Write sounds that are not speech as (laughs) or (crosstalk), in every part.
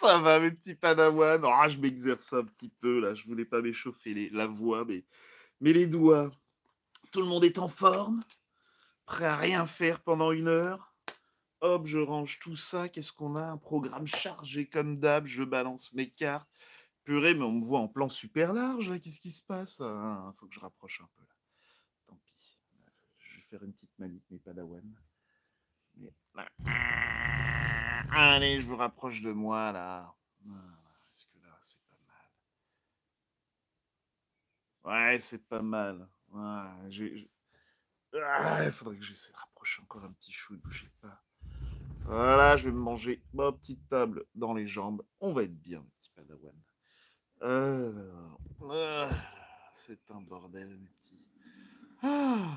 ça va, mes petits Padawan. Oh, je m'exerce un petit peu, là. Je voulais pas m'échauffer la voix, mais... mais les doigts. Tout le monde est en forme, prêt à rien faire pendant une heure. Hop, je range tout ça. Qu'est-ce qu'on a Un programme chargé comme d'hab. Je balance mes cartes. Purée, mais on me voit en plan super large. Qu'est-ce qui se passe Il ah, faut que je rapproche un peu. Tant pis. Je vais faire une petite manip, mes Padawan. Mais... Voilà. Allez, je vous rapproche de moi là. Est-ce que là, c'est pas mal Ouais, c'est pas mal. Ouais, ah, il faudrait que j'essaie de rapprocher encore un petit chou, ne bougez pas. Voilà, je vais me manger ma petite table dans les jambes. On va être bien, petit padawan. Ah, c'est un bordel, mes petits. Ah.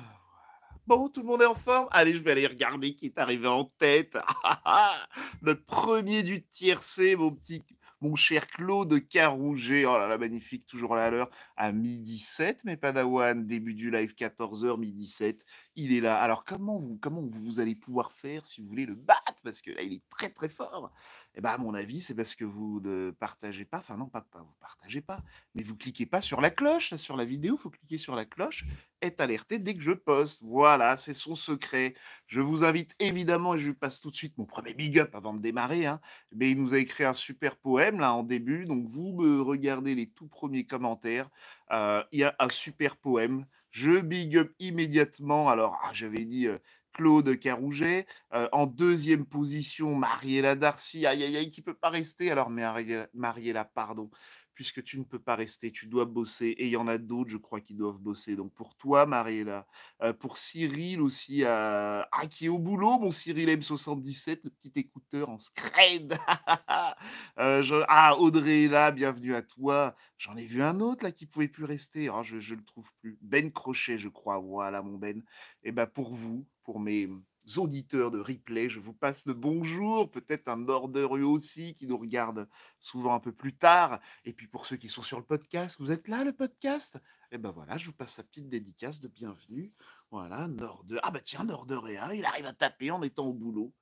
Bon, tout le monde est en forme Allez, je vais aller regarder qui est arrivé en tête. (laughs) Notre premier du tiercé, mon petit, mon cher Claude Carouget. Oh là là, magnifique, toujours là à l'heure. À midi 7, mais padawan Début du live 14h, midi 7 il est là. Alors comment vous, comment vous allez pouvoir faire si vous voulez le battre Parce que là, il est très très fort. Et eh ben, à mon avis, c'est parce que vous ne partagez pas, enfin non, pas, pas vous partagez pas, mais vous cliquez pas sur la cloche, sur la vidéo, faut cliquer sur la cloche, être alerté dès que je poste. Voilà, c'est son secret. Je vous invite évidemment, et je passe tout de suite mon premier big up avant de démarrer, hein, mais il nous a écrit un super poème là en début, donc vous me regardez les tout premiers commentaires, euh, il y a un super poème je big up immédiatement. Alors, ah, j'avais dit Claude Carouget. en deuxième position, Mariella Darcy. Aïe, aïe, aïe, qui peut pas rester. Alors, Mariella pardon puisque tu ne peux pas rester, tu dois bosser. Et il y en a d'autres, je crois, qui doivent bosser. Donc pour toi, Mariella, euh, pour Cyril aussi, euh, ah, qui est au boulot, mon Cyril M77, le petit écouteur en scred. (laughs) Euh, ah, Audrey là, bienvenue à toi. J'en ai vu un autre là qui pouvait plus rester. Ah, je ne le trouve plus. Ben Crochet, je crois. Voilà, mon Ben. Et eh ben pour vous, pour mes auditeurs de replay, je vous passe le bonjour, peut-être un order eux aussi qui nous regarde souvent un peu plus tard. Et puis pour ceux qui sont sur le podcast, vous êtes là le podcast Et eh ben voilà, je vous passe la petite dédicace de bienvenue. Voilà, Nordeur. Ah bah ben tiens, Norderéa, il arrive à taper en étant au boulot.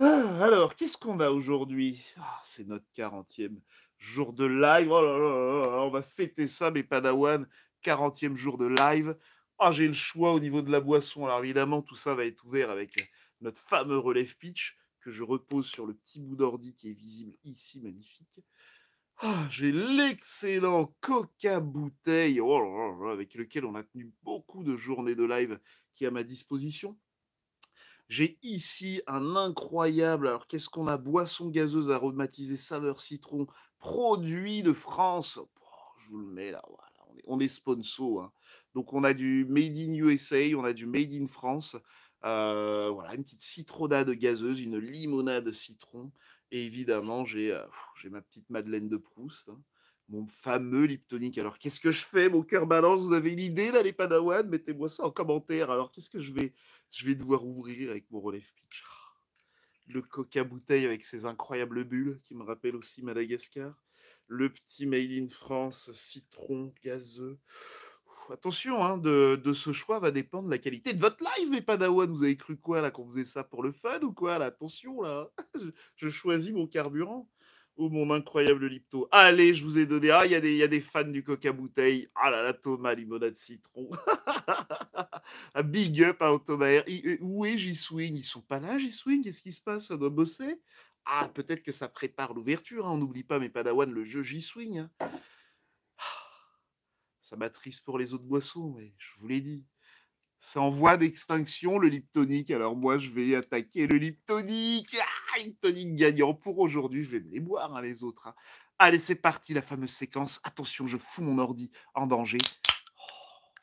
Ah, alors, qu'est-ce qu'on a aujourd'hui ah, C'est notre 40e jour de live. Oh on va fêter ça, mes Padawan. 40e jour de live. Ah, j'ai le choix au niveau de la boisson. Alors évidemment, tout ça va être ouvert avec notre fameux relève pitch que je repose sur le petit bout d'ordi qui est visible ici, magnifique. Ah, j'ai l'excellent Coca Bouteille, oh avec lequel on a tenu beaucoup de journées de live qui est à ma disposition. J'ai ici un incroyable, alors qu'est-ce qu'on a Boisson gazeuse aromatisée saveur citron, produit de France. je vous le mets là, voilà. on est, on sponsor. Hein. Donc on a du Made in USA, on a du Made in France. Euh, voilà, une petite citronade gazeuse, une limonade citron. Et évidemment, j'ai euh, ma petite Madeleine de Proust, hein, mon fameux liptonique. Alors, qu'est-ce que je fais Mon cœur balance. Vous avez l'idée là, les Padawan Mettez-moi ça en commentaire. Alors, qu'est-ce que je vais Je vais devoir ouvrir avec mon relief pitch. Ah, le coca-bouteille avec ses incroyables bulles qui me rappellent aussi Madagascar. Le petit Made in France, citron gazeux attention, hein, de, ce choix va dépendre la qualité de votre live, mais Padawan. Vous avez cru quoi, là, qu'on faisait ça pour le fun ou quoi, Attention, là, hein. (laughs) je, choisis mon carburant ou oh, mon incroyable Lipto. Allez, je vous ai donné. Ah, il y, a des fans du Coca-Bouteille. Ah là là, Thomas, limonade citron. Un (laughs) ah, big up à Thomas euh, Où est J-Swing Ils sont pas là, J-Swing Qu'est-ce qui se passe Ça doit bosser ah, peut-être que ça prépare l'ouverture. Hein. On n'oublie pas, mes Padawan, le jeu J-Swing. Ça m'attriste pour les autres boissons, mais je vous l'ai dit. C'est en voie d'extinction le liptonique, alors moi je vais attaquer le liptonique. Ah, liptonique gagnant pour aujourd'hui, je vais me les boire hein, les autres. Hein. Allez, c'est parti, la fameuse séquence. Attention, je fous mon ordi en danger. Oh.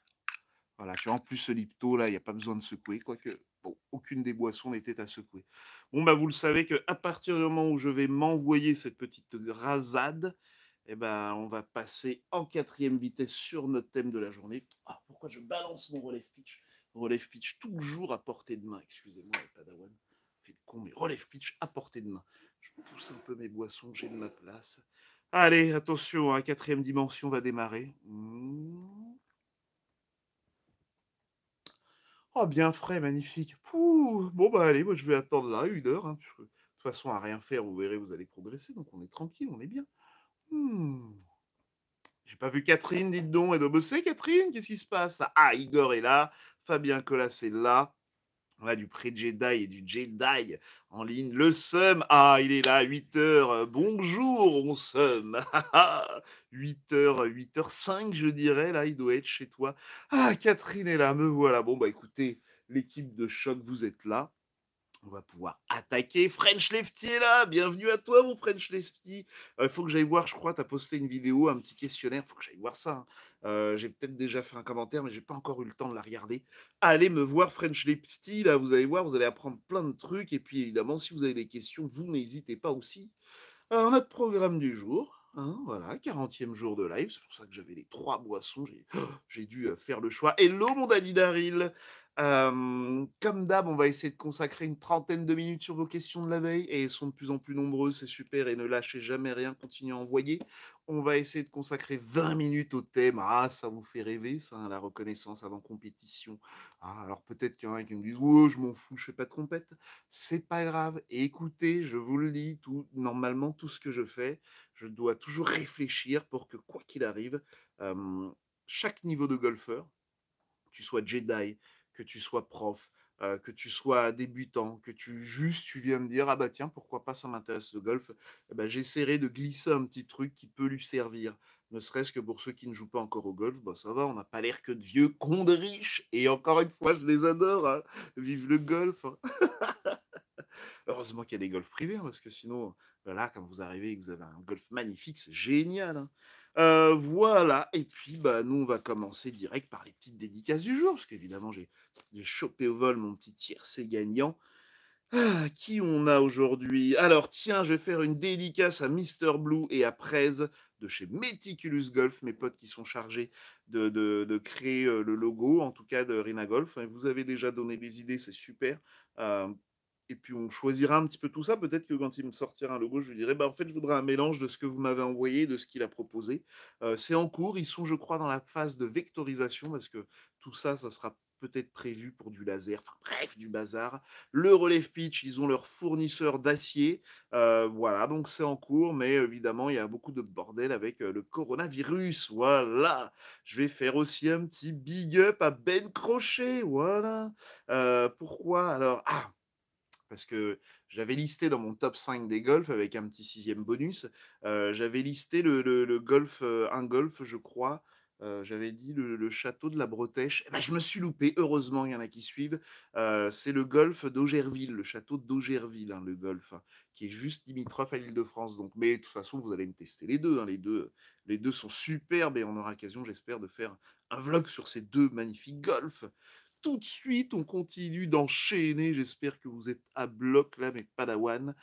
Voilà, tu en plus ce lipto là, il n'y a pas besoin de secouer, quoique aucune des boissons n'était à secouer. Bon, bah vous le savez qu'à partir du moment où je vais m'envoyer cette petite rasade, eh ben, on va passer en quatrième vitesse sur notre thème de la journée. Ah, pourquoi je balance mon relève pitch Relève pitch toujours à portée de main. Excusez-moi, Padawan, fait le con, mais relève pitch à portée de main. Je pousse un peu mes boissons, j'ai de ma place. Allez, attention, la hein, quatrième dimension va démarrer. Mmh. Oh, bien frais, magnifique. Pouh. Bon, bah allez, moi je vais attendre là une heure. Hein, de toute façon, à rien faire, vous verrez, vous allez progresser. Donc on est tranquille, on est bien. Hmm. J'ai pas vu Catherine, dites donc. Elle doit bosser, Catherine Qu'est-ce qui se passe Ah, Igor est là. Fabien Colas est là. On a du pré-Jedi et du Jedi en ligne. Le Sum, ah, il est là, 8h. Euh, bonjour, on Sum. 8h, 8h05, je dirais. Là, il doit être chez toi. Ah, Catherine est là, me voilà. Bon, bah écoutez, l'équipe de choc, vous êtes là on va pouvoir attaquer. French Lefty est là, bienvenue à toi mon French Lefty. Il euh, faut que j'aille voir, je crois, tu as posté une vidéo, un petit questionnaire, Il faut que j'aille voir ça. Hein. Euh, j'ai peut-être déjà fait un commentaire, mais j'ai pas encore eu le temps de la regarder. Allez me voir French Lefty, là vous allez voir, vous allez apprendre plein de trucs. Et puis évidemment, si vous avez des questions, vous n'hésitez pas aussi. Alors, euh, notre programme du jour, Hein, voilà, 40e jour de live, c'est pour ça que j'avais les trois boissons, j'ai oh, dû euh, faire le choix. Hello mon daddy Daryl Comme d'hab, on va essayer de consacrer une trentaine de minutes sur vos questions de la veille, et elles sont de plus en plus nombreuses, c'est super, et ne lâchez jamais rien, continuez à envoyer. On va essayer de consacrer 20 minutes au thème. Ah, ça vous fait rêver, ça, hein, la reconnaissance avant compétition. Ah, alors peut-être qu'il y en a qui me disent «Oh, je m'en fous, je fais pas de compète. C'est pas grave. Et écoutez, je vous le dis, tout, normalement, tout ce que je fais, je dois toujours réfléchir pour que, quoi qu'il arrive, chaque niveau de golfeur, que tu sois Jedi, que tu sois prof, euh, que tu sois débutant, que tu juste tu viens de dire ah bah tiens pourquoi pas ça m'intéresse le golf, eh bah, j'essaierai de glisser un petit truc qui peut lui servir. Ne serait-ce que pour ceux qui ne jouent pas encore au golf, bah ça va, on n'a pas l'air que de vieux cons riches. Et encore une fois, je les adore. Hein. Vive le golf. Hein. (laughs) Heureusement qu'il y a des golfs privés, hein, parce que sinon, bah, là, quand vous arrivez et que vous avez un golf magnifique, c'est génial voilà, et puis bah, nous, on va commencer direct par les petites dédicaces du jour, parce qu'évidemment, j'ai chopé au vol mon petit c'est gagnant. Ah, qui on a aujourd'hui Alors, tiens, je vais faire une dédicace à Mr. Blue et à Prez de chez Meticulous Golf, mes potes qui sont chargés de, créer le logo, en tout cas de Rina Golf. Hein. Vous avez déjà donné des idées, c'est super. Et puis on choisira un petit peu tout ça. Peut-être que quand il me sortira un logo, je lui dirai bah, en fait, je voudrais un mélange de ce que vous m'avez envoyé, de ce qu'il a proposé. Euh, c'est en cours. Ils sont, je crois, dans la phase de vectorisation parce que tout ça, ça sera peut-être prévu pour du laser, enfin, bref, du bazar. Le relève pitch, ils ont leur fournisseur d'acier. Euh, voilà, donc c'est en cours, mais évidemment, il y a beaucoup de bordel avec euh, le coronavirus. Voilà, je vais faire aussi un petit big up à Ben Crochet. Voilà, pourquoi alors Ah parce que j'avais listé dans mon top 5 des golfs avec un petit sixième bonus, j'avais listé le, golf, un golf, je crois. j'avais dit le, château de la Bretèche. Eh ben, je me suis loupé, heureusement, il y en a qui suivent. c'est le golf d'Augerville, le château d'Augerville, hein, le golf, hein, qui est juste limitrophe à l'île de France. Donc. Mais de toute façon, vous allez me tester les deux, hein, les deux. Les deux sont superbes et on aura l'occasion, j'espère, de faire un vlog sur ces deux magnifiques golfs tout de suite, on continue d'enchaîner. J'espère que vous êtes à bloc là, mais Padawan.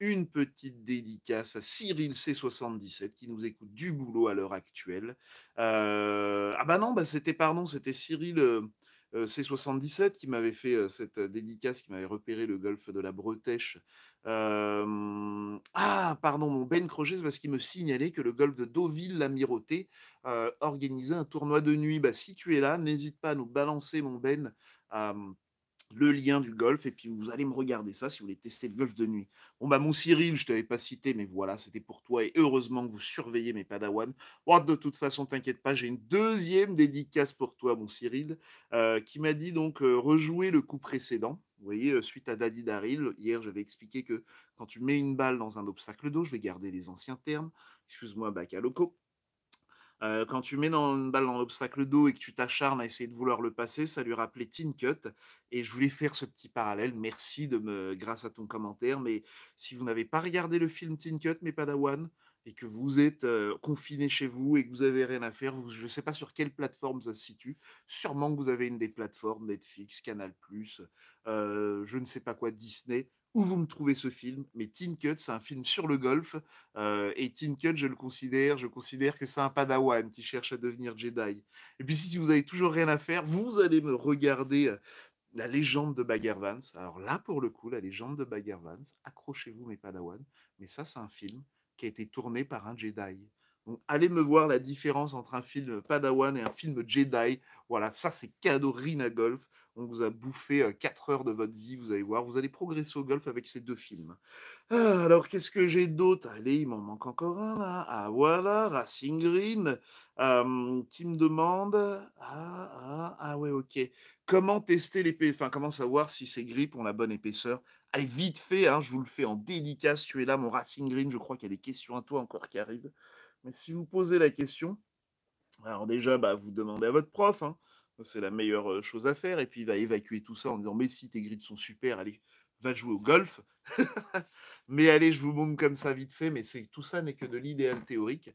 Une petite dédicace à Cyril C77 qui nous écoute du boulot à l'heure actuelle. Euh, ah bah non, bah c'était pardon, c'était Cyril. Euh, C77 qui m'avait fait cette dédicace, qui m'avait repéré le golfe de la Bretèche. ah, pardon, mon Ben Crochet, c'est parce qu'il me signalait que le golfe de deauville lamirauté euh, organisait un tournoi de nuit. Bah, si tu es là, n'hésite pas à nous balancer, mon Ben le lien du golf et puis vous allez me regarder ça si vous voulez tester le golf de nuit. Bon bah mon Cyril, je t'avais pas cité mais voilà, c'était pour toi et heureusement que vous surveillez mes padawans. Oh, de toute façon, t'inquiète pas, j'ai une deuxième dédicace pour toi mon Cyril euh, qui m'a dit donc euh, rejouer le coup précédent. Vous voyez, euh, suite à Daddy Daril, hier j'avais expliqué que quand tu mets une balle dans un obstacle d'eau, je vais garder les anciens termes, excuse-moi bac à loco. Euh, quand tu mets dans une balle dans l'obstacle d'eau et que tu t'acharnes à essayer de vouloir le passer, ça lui rappelait Tin Cut. Et je voulais faire ce petit parallèle. Merci de me, grâce à ton commentaire. Mais si vous n'avez pas regardé le film Tin Cut, mais Padawan, et que vous êtes euh, confiné chez vous et que vous avez rien à faire, je ne sais pas sur quelle plateforme ça se situe. Sûrement que vous avez une des plateformes Netflix, Canal+, euh, je ne sais pas quoi, Disney où vous me trouvez ce film, mais tin Cut, c'est un film sur le golf. Euh, et tin Cut, je le considère, je considère que c'est un padawan qui cherche à devenir Jedi. Et puis si vous avez toujours rien à faire, vous allez me regarder euh, la légende de Bagger Vance. Alors là, pour le coup, la légende de Bagger Vance, accrochez-vous mes padawans, mais ça, c'est un film qui a été tourné par un Jedi. Donc allez me voir la différence entre un film padawan et un film Jedi. Voilà, ça c'est cadeau Rina Golf. On vous a bouffé 4 heures de votre vie, vous allez voir. Vous allez progresser au golf avec ces deux films. Ah, alors, qu'est-ce que j'ai d'autre Allez, il m'en manque encore un hein. Ah voilà, Racing Green. qui me demande ah, ah, ah ouais, ok. Comment tester l'épée Enfin, comment savoir si ces grippes ont la bonne épaisseur Allez, vite fait, hein, je vous le fais en dédicace. Tu es là, mon Racing Green. Je crois qu'il y a des questions à toi encore qui arrivent. Mais si vous posez la question, alors déjà, bah, vous demandez à votre prof. Hein. C'est la meilleure chose à faire. Et puis, il va évacuer tout ça en disant Mais si tes grids sont super, allez, va jouer au golf. (laughs) mais allez, je vous montre comme ça vite fait. Mais c'est tout ça n'est que de l'idéal théorique.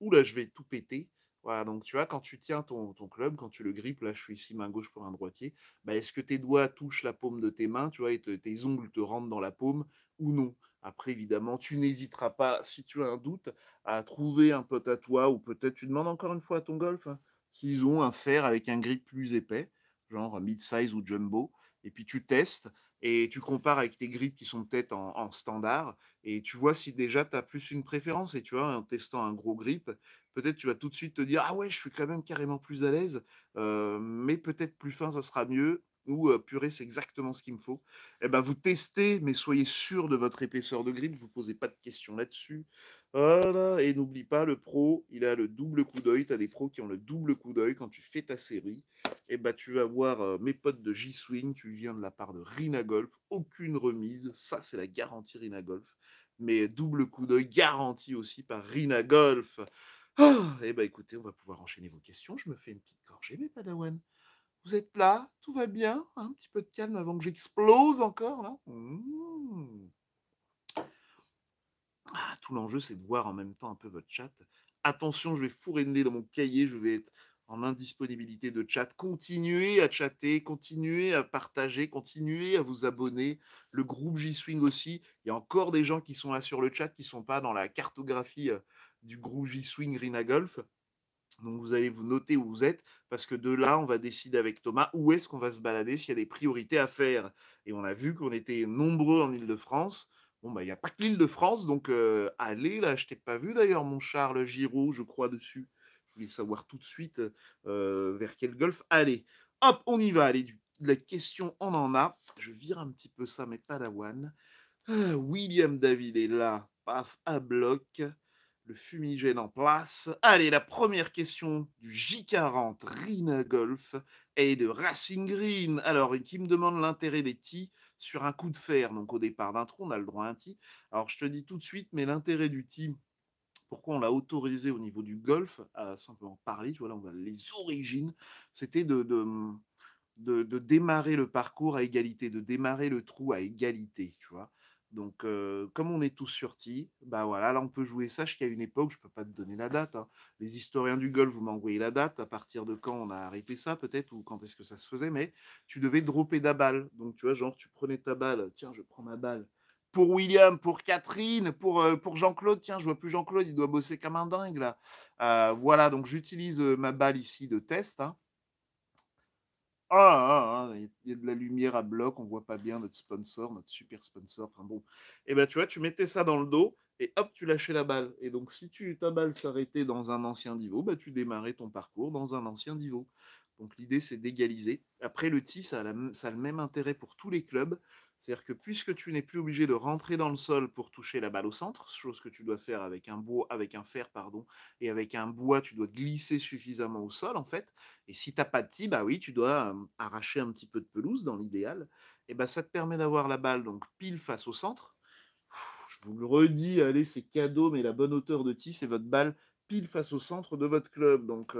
Ouh là, je vais tout péter. Voilà, donc tu vois, quand tu tiens ton, club, quand tu le grippes, là je suis ici main gauche pour un droitier, bah, est-ce que tes doigts touchent la paume de tes mains, tu vois, et tes ongles te rentrent dans la paume ou non Après, évidemment, tu n'hésiteras pas, si tu as un doute, à trouver un pote à toi ou peut-être tu demandes encore une fois à ton golf. Hein qu'ils ont un fer avec un grip plus épais, genre mid-size ou jumbo. Et puis tu testes et tu compares avec tes grips qui sont peut-être en, standard et tu vois si déjà tu as plus une préférence. Et tu vois, en testant un gros grip, peut-être tu vas tout de suite te dire Ah ouais, je suis quand même carrément plus à l'aise, euh, mais peut-être plus fin, ça sera mieux ou purée, c'est exactement ce qu'il me faut, eh ben, vous testez, mais soyez sûr de votre épaisseur de grip. vous posez pas de questions là-dessus. Voilà. Oh et n'oublie pas, le pro, il a le double coup d'œil. Tu as des pros qui ont le double coup d'œil quand tu fais ta série. Eh ben, tu vas voir mes potes de J-Swing, tu viens de la part de Rina Golf, aucune remise, ça c'est la garantie Rina Golf, mais double coup d'œil garanti aussi par Rina Golf. Et ah, eh ben écoutez, on va pouvoir enchaîner vos questions. Je me fais une petite gorgée, mes padawan. Vous êtes là, tout va bien, hein, un petit peu de calme avant que j'explose encore. Mmh. Ah, tout l'enjeu, c'est de voir en même temps un peu votre chat. Attention, je vais fourrer le nez dans mon cahier, je vais être en indisponibilité de chat. Continuez à chatter, continuez à partager, continuez à vous abonner. Le groupe J-Swing aussi. Il y a encore des gens qui sont là sur le chat, qui ne sont pas dans la cartographie euh, du groupe J-Swing Rina Golf. Donc vous allez vous noter où vous êtes, parce que de là, on va décider avec Thomas où est-ce qu'on va se balader, s'il y a des priorités à faire. Et on a vu qu'on était nombreux en Ile-de-France. Bon, bah, il y n'y a pas que l'Ile-de-France, donc euh, allez, là, je t'ai pas vu d'ailleurs, mon Charles Giraud, je crois, dessus. Je voulais savoir tout de suite euh, vers quel golf Allez, Hop, on y va, allez, la question, on en a. Je vire un petit peu ça, mais pas la one. Ah, William David est là, paf, à bloc le fumigène en place. Allez, la première question du J40 Rina Golf et de Racing Green. Alors, qui me demande l'intérêt des tis sur un coup de fer. Donc, au départ d'un trou, on a le droit à un tee. Alors, je te dis tout de suite, mais l'intérêt du tee, pourquoi on l'a autorisé au niveau du golf, à simplement parler, tu vois, là, on va les origines, c'était de, de, démarrer le parcours à égalité, de démarrer le trou à égalité, tu vois. Donc, comme on est tous sortis, bah voilà, là on peut jouer. ça qu'il y a une époque, je ne peux pas te donner la date. Hein. Les historiens du golf, vous m'envoyez la date, à partir de quand on a arrêté ça, peut-être, ou quand est-ce que ça se faisait, mais tu devais dropper ta balle. Donc, tu vois, genre, tu prenais ta balle, tiens, je prends ma balle. Pour William, pour Catherine, pour, pour Jean-Claude, tiens, je vois plus Jean-Claude, il doit bosser comme un dingue là. voilà, donc j'utilise ma balle ici de test. Hein ah, ah, ah il y a de la lumière à bloc, on voit pas bien notre sponsor, notre super sponsor. Enfin bon, et eh ben tu vois, tu mettais ça dans le dos et hop, tu lâchais la balle. Et donc si tu ta balle s'arrêtait dans un ancien niveau, ben, tu démarrais ton parcours dans un ancien niveau. Donc l'idée c'est d'égaliser. Après le T, ça a le même intérêt pour tous les clubs. C'est-à-dire que puisque tu n'es plus obligé de rentrer dans le sol pour toucher la balle au centre, chose que tu dois faire avec un bois, avec un fer, pardon, et avec un bois, tu dois glisser suffisamment au sol en fait. Et si n'as pas de tee, bah oui, tu dois arracher un petit peu de pelouse dans l'idéal. Et bah ça te permet d'avoir la balle donc pile face au centre. je vous le redis, allez, c'est cadeau, mais la bonne hauteur de tee, c'est votre balle pile face au centre de votre club. Donc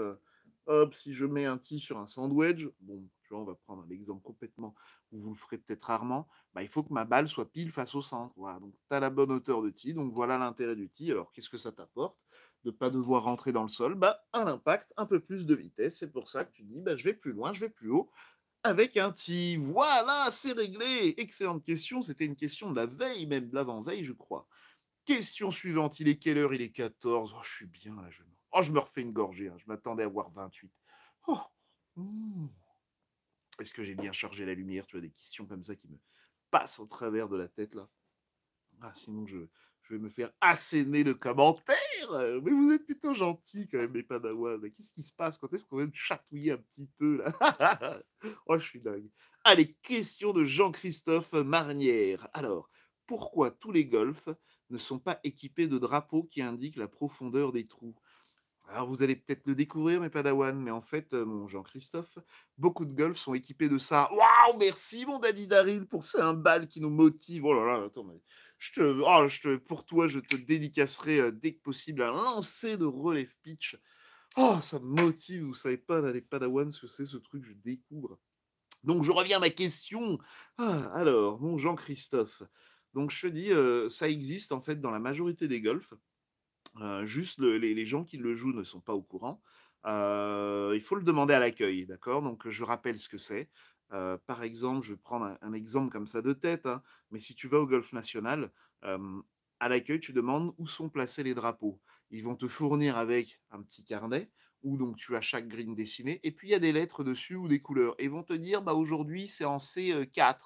hop, si je mets un tee sur un sandwich, bon, on va prendre un exemple complètement vous le ferez peut-être rarement, bah, il faut que ma balle soit pile face au centre. Voilà. Donc, tu as la bonne hauteur de Ti, donc voilà l'intérêt du Ti. Alors, qu'est-ce que ça t'apporte De ne pas devoir rentrer dans le sol, bah, un impact, un peu plus de vitesse. C'est pour ça que tu dis, bah, je vais plus loin, je vais plus haut avec un Ti. Voilà, c'est réglé. Excellente question. C'était une question de la veille, même de l'avant-veille, je crois. Question suivante. Il est quelle heure Il est 14. Oh, je suis bien là. Je, oh, je me refais une gorgée. Hein. Je m'attendais à avoir 28. Oh. Hmm est-ce que j'ai bien chargé la lumière Tu vois, des questions comme ça qui me passent au travers de la tête, là. Ah, sinon, je, vais me faire asséner de commentaires. Mais vous êtes plutôt gentils, quand même, les Padawan. Qu'est-ce qui se passe Quand est-ce qu'on va chatouiller un petit peu, là (laughs) Oh, je suis dingue. Allez, question de Jean-Christophe Marnière. Alors, pourquoi tous les golfs ne sont pas équipés de drapeaux qui indiquent la profondeur des trous alors vous allez peut-être le découvrir, mes Padawan, mais en fait, euh, mon Jean-Christophe, beaucoup de golfs sont équipés de ça. Waouh, merci mon Daddy Daryl pour un bal qui nous motive. Oh là là, attends, je te, oh, je te, pour toi, je te dédicacerai euh, dès que possible un lancer de relève pitch. Oh, ça me motive, vous savez pas, les Padawan, ce que c'est ce truc, je découvre. Donc je reviens à ma question. Ah, alors, mon Jean-Christophe, donc je te dis, euh, ça existe en fait dans la majorité des golfs. Euh, juste les, gens qui le jouent ne sont pas au courant. Euh, il faut le demander à l'accueil, d'accord Donc je rappelle ce que c'est. Euh, par exemple, je vais prendre un, exemple comme ça de tête, hein, mais si tu vas au golf national, à l'accueil, tu demandes où sont placés les drapeaux. Ils vont te fournir avec un petit carnet où donc tu as chaque green dessiné, et puis il y a des lettres dessus ou des couleurs, et ils vont te dire, bah, aujourd'hui c'est en C4.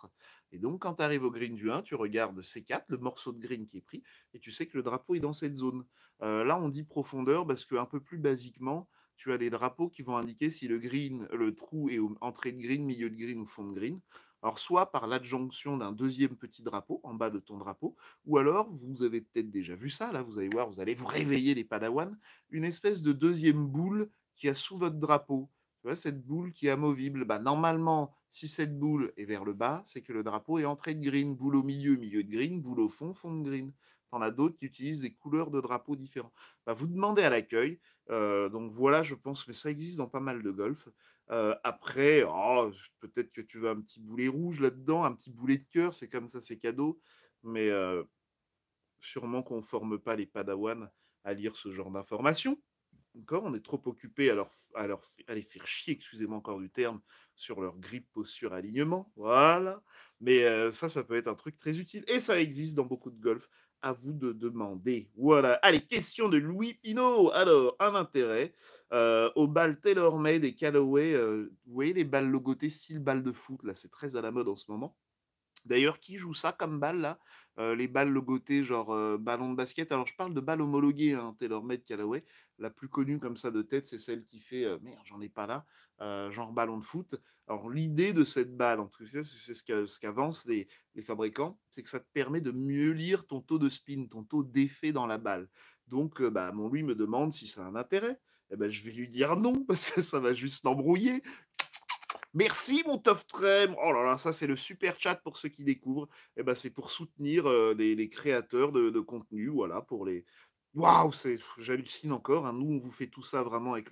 Et donc, quand tu arrives au green du 1, tu regardes C4, le morceau de green qui est pris, et tu sais que le drapeau est dans cette zone. Euh, là, on dit profondeur parce qu'un peu plus basiquement, tu as des drapeaux qui vont indiquer si le green, le trou est au entrée de green, milieu de green ou fond de green. Alors, soit par l'adjonction d'un deuxième petit drapeau en bas de ton drapeau, ou alors, vous avez peut-être déjà vu ça, là, vous allez voir, vous allez vous réveiller les padawans, une espèce de deuxième boule qui est sous votre drapeau. Tu vois, cette boule qui est amovible, bah, normalement, si cette boule est vers le bas, c'est que le drapeau est entré de green. Boule au milieu, milieu de green. Boule au fond, fond de green. T'en as d'autres qui utilisent des couleurs de drapeaux différents. Bah, vous demandez à l'accueil. Euh, donc voilà, je pense, que ça existe dans pas mal de golf. Euh, après, oh, peut-être que tu veux un petit boulet rouge là-dedans, un petit boulet de cœur, c'est comme ça, c'est cadeau. Mais euh, sûrement qu'on ne forme pas les padawans à lire ce genre d'informations encore, on est trop occupé à, leur, à, les faire chier, excusez-moi encore du terme, sur leur grippe, sur alignement. Voilà. Mais ça, ça peut être un truc très utile. Et ça existe dans beaucoup de golf. À vous de demander. Voilà. Allez, question de Louis Pinault. Alors, un intérêt aux balles TaylorMade et Callaway. vous voyez les balles logotées, style balle de foot, là, c'est très à la mode en ce moment. D'ailleurs, qui joue ça comme balle là Les balles logotées, genre ballon de basket. Alors, je parle de balles homologuées, hein, TaylorMade Callaway la plus connue comme ça de tête, c'est celle qui fait euh, merde, j'en ai pas là, euh, genre ballon de foot. Alors l'idée de cette balle, en tout cas, c'est ce qu'avancent les, fabricants, c'est que ça te permet de mieux lire ton taux de spin, ton taux d'effet dans la balle. Donc euh, bah, mon lui me demande si ça a un intérêt. Eh ben, je vais lui dire non (laughs) parce que ça va juste l'embrouiller. Merci mon Tof Trem. Oh là là, ça c'est le super chat pour ceux qui découvrent. Eh ben, c'est pour soutenir les, créateurs de contenu, voilà, pour les, Waouh, j'hallucine encore. Hein. Nous, on vous fait tout ça vraiment avec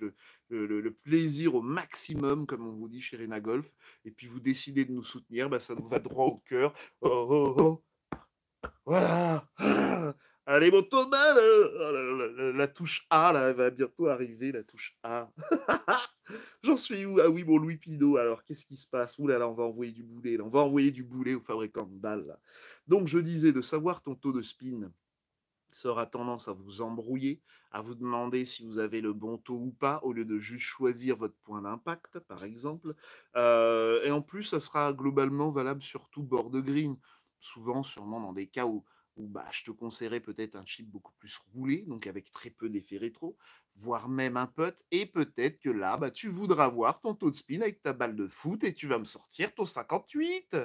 le, plaisir au maximum, comme on vous dit chez Rena Golf. Et puis vous décidez de nous soutenir, bah, ça nous va droit au cœur. Oh, oh, oh. Voilà. (gasps) Allez, mon Thomas, la, touche A, là, va bientôt arriver, la touche A. (laughs) J'en suis où Ah oui, mon Louis Pido. Alors, qu'est-ce qui se passe Ouh là là, on va envoyer du boulet. On va envoyer du boulet au fabricant de balles. Donc, je disais de savoir ton taux de spin sera tendance à vous embrouiller, à vous demander si vous avez le bon taux ou pas, au lieu de juste choisir votre point d'impact, par exemple. et en plus, ça sera globalement valable sur tout bord de green, souvent sûrement dans des cas où, bah, je te conseillerais peut-être un chip beaucoup plus roulé, donc avec très peu d'effet rétro, voire même un putt, et peut-être que là, bah, tu voudras voir ton taux de spin avec ta balle de foot et tu vas me sortir ton 58.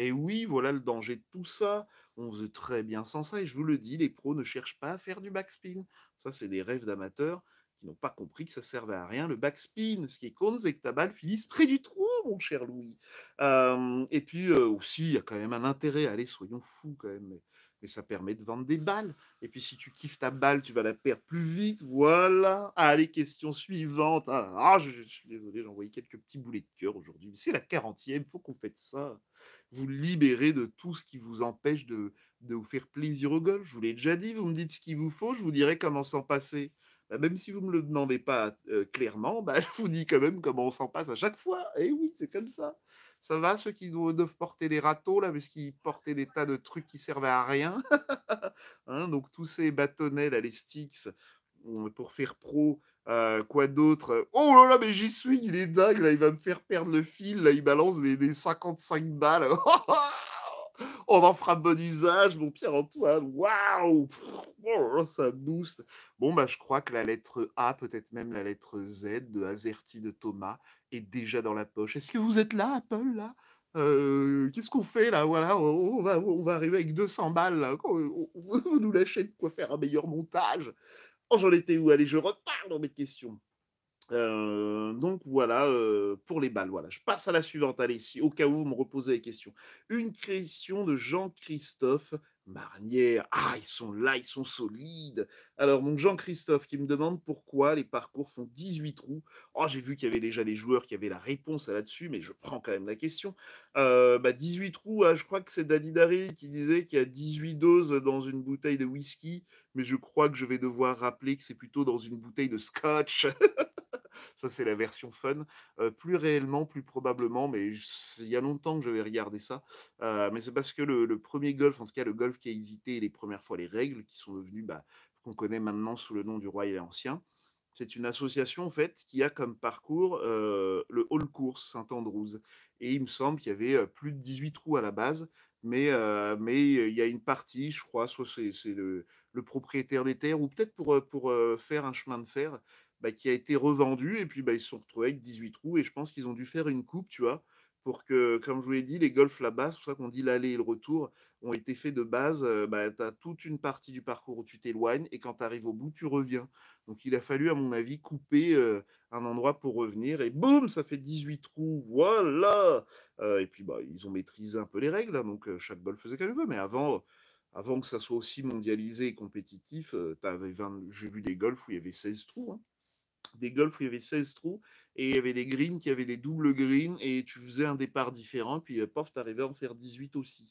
Et oui, voilà le danger de tout ça. On veut très bien sans ça. Et je vous le dis, les pros ne cherchent pas à faire du backspin. Ça, c'est des rêves d'amateurs qui n'ont pas compris que ça servait à rien. Le backspin, ce qui est con, c'est que ta balle finisse près du trou, mon cher Louis. et puis euh, aussi, il y a quand même un intérêt. Allez, soyons fous quand même mais ça permet de vendre des balles. Et puis si tu kiffes ta balle, tu vas la perdre plus vite. Voilà. Allez, question suivante. Ah, je, suis désolé, j'ai envoyé quelques petits boulets de cœur aujourd'hui. C'est la 40e, faut qu'on fasse ça. Vous libérez de tout ce qui vous empêche de, vous faire plaisir au golf. Je vous l'ai déjà dit, vous me dites ce qu'il vous faut, je vous dirai comment s'en passer. Bah, même si vous ne me le demandez pas euh, clairement, bah, (laughs) je vous dis quand même comment on s'en passe à chaque fois. Et eh oui, c'est comme ça. Ça va, ceux qui doivent porter des râteaux, là, qu'ils portaient des tas de trucs qui servaient à rien. (laughs) Hein, donc, tous ces bâtonnets, là, les sticks, pour faire pro, euh, quoi d'autre euh, Oh là là, mais j'y suis, il est dingue, là, il va me faire perdre le fil, là, il balance des, 55 balles. (laughs) On en fera bon usage, mon Pierre-Antoine. Waouh oh, Ça booste. Bon, bah, je crois que la lettre A, peut-être même la lettre Z de Azerty de Thomas, est déjà dans la poche. Est-ce que vous êtes là, Apple, là euh, Qu'est-ce qu'on fait là Voilà, on va, on va arriver avec 200 balles. (laughs) Vous nous lâchez de quoi faire un meilleur montage. Oh, j'en étais où Allez, je repars dans mes questions. Euh, donc voilà euh, pour les balles. Voilà, je passe à la suivante. Allez, si au cas où vous me reposez les questions. Une question de Jean-Christophe Marnière, ah, ils sont là, ils sont solides. Alors, mon Jean-Christophe qui me demande pourquoi les parcours font 18 trous. Oh, j'ai vu qu'il y avait déjà des joueurs qui avaient la réponse là-dessus, mais je prends quand même la question. 18 euh, bah, trous, ah, je crois que c'est Daddy Daryl qui disait qu'il y a 18 doses dans une bouteille de whisky, mais je crois que je vais devoir rappeler que c'est plutôt dans une bouteille de scotch. (laughs) Ça, c'est la version fun. Euh, plus réellement, plus probablement, mais il y a longtemps que j'avais regardé ça. Euh, mais c'est parce que le, premier golf, en tout cas le golf qui a hésité les premières fois, les règles qui sont devenues, bah, qu'on connaît maintenant sous le nom du Roi et Ancien, c'est une association en fait qui a comme parcours euh, le Hall Course Saint-Andrews. Et il me semble qu'il y avait plus de 18 trous à la base, mais mais il y a une partie, je crois, soit c'est le, le, propriétaire des terres ou peut-être pour, pour faire un chemin de fer bah, qui a été revendu et puis bah, ils se sont retrouvés avec 18 trous et je pense qu'ils ont dû faire une coupe, tu vois, pour que, comme je vous l'ai dit, les golfs là-bas, c'est pour ça qu'on dit l'aller et le retour, ont été faits de base. Bah, tu as toute une partie du parcours où tu t'éloignes et quand tu arrives au bout, tu reviens. Donc il a fallu, à mon avis, couper un endroit pour revenir et boum, ça fait 18 trous, voilà Et puis bah, ils ont maîtrisé un peu les règles, hein, donc chaque golf faisait comme veut, mais avant avant que ça soit aussi mondialisé et compétitif, j'ai vu des golfs où il y avait 16 trous. Hein des golfs où il y avait 16 trous et il y avait des greens qui avaient des doubles greens et tu faisais un départ différent, puis euh, pof, t'arrivais à en faire 18 aussi.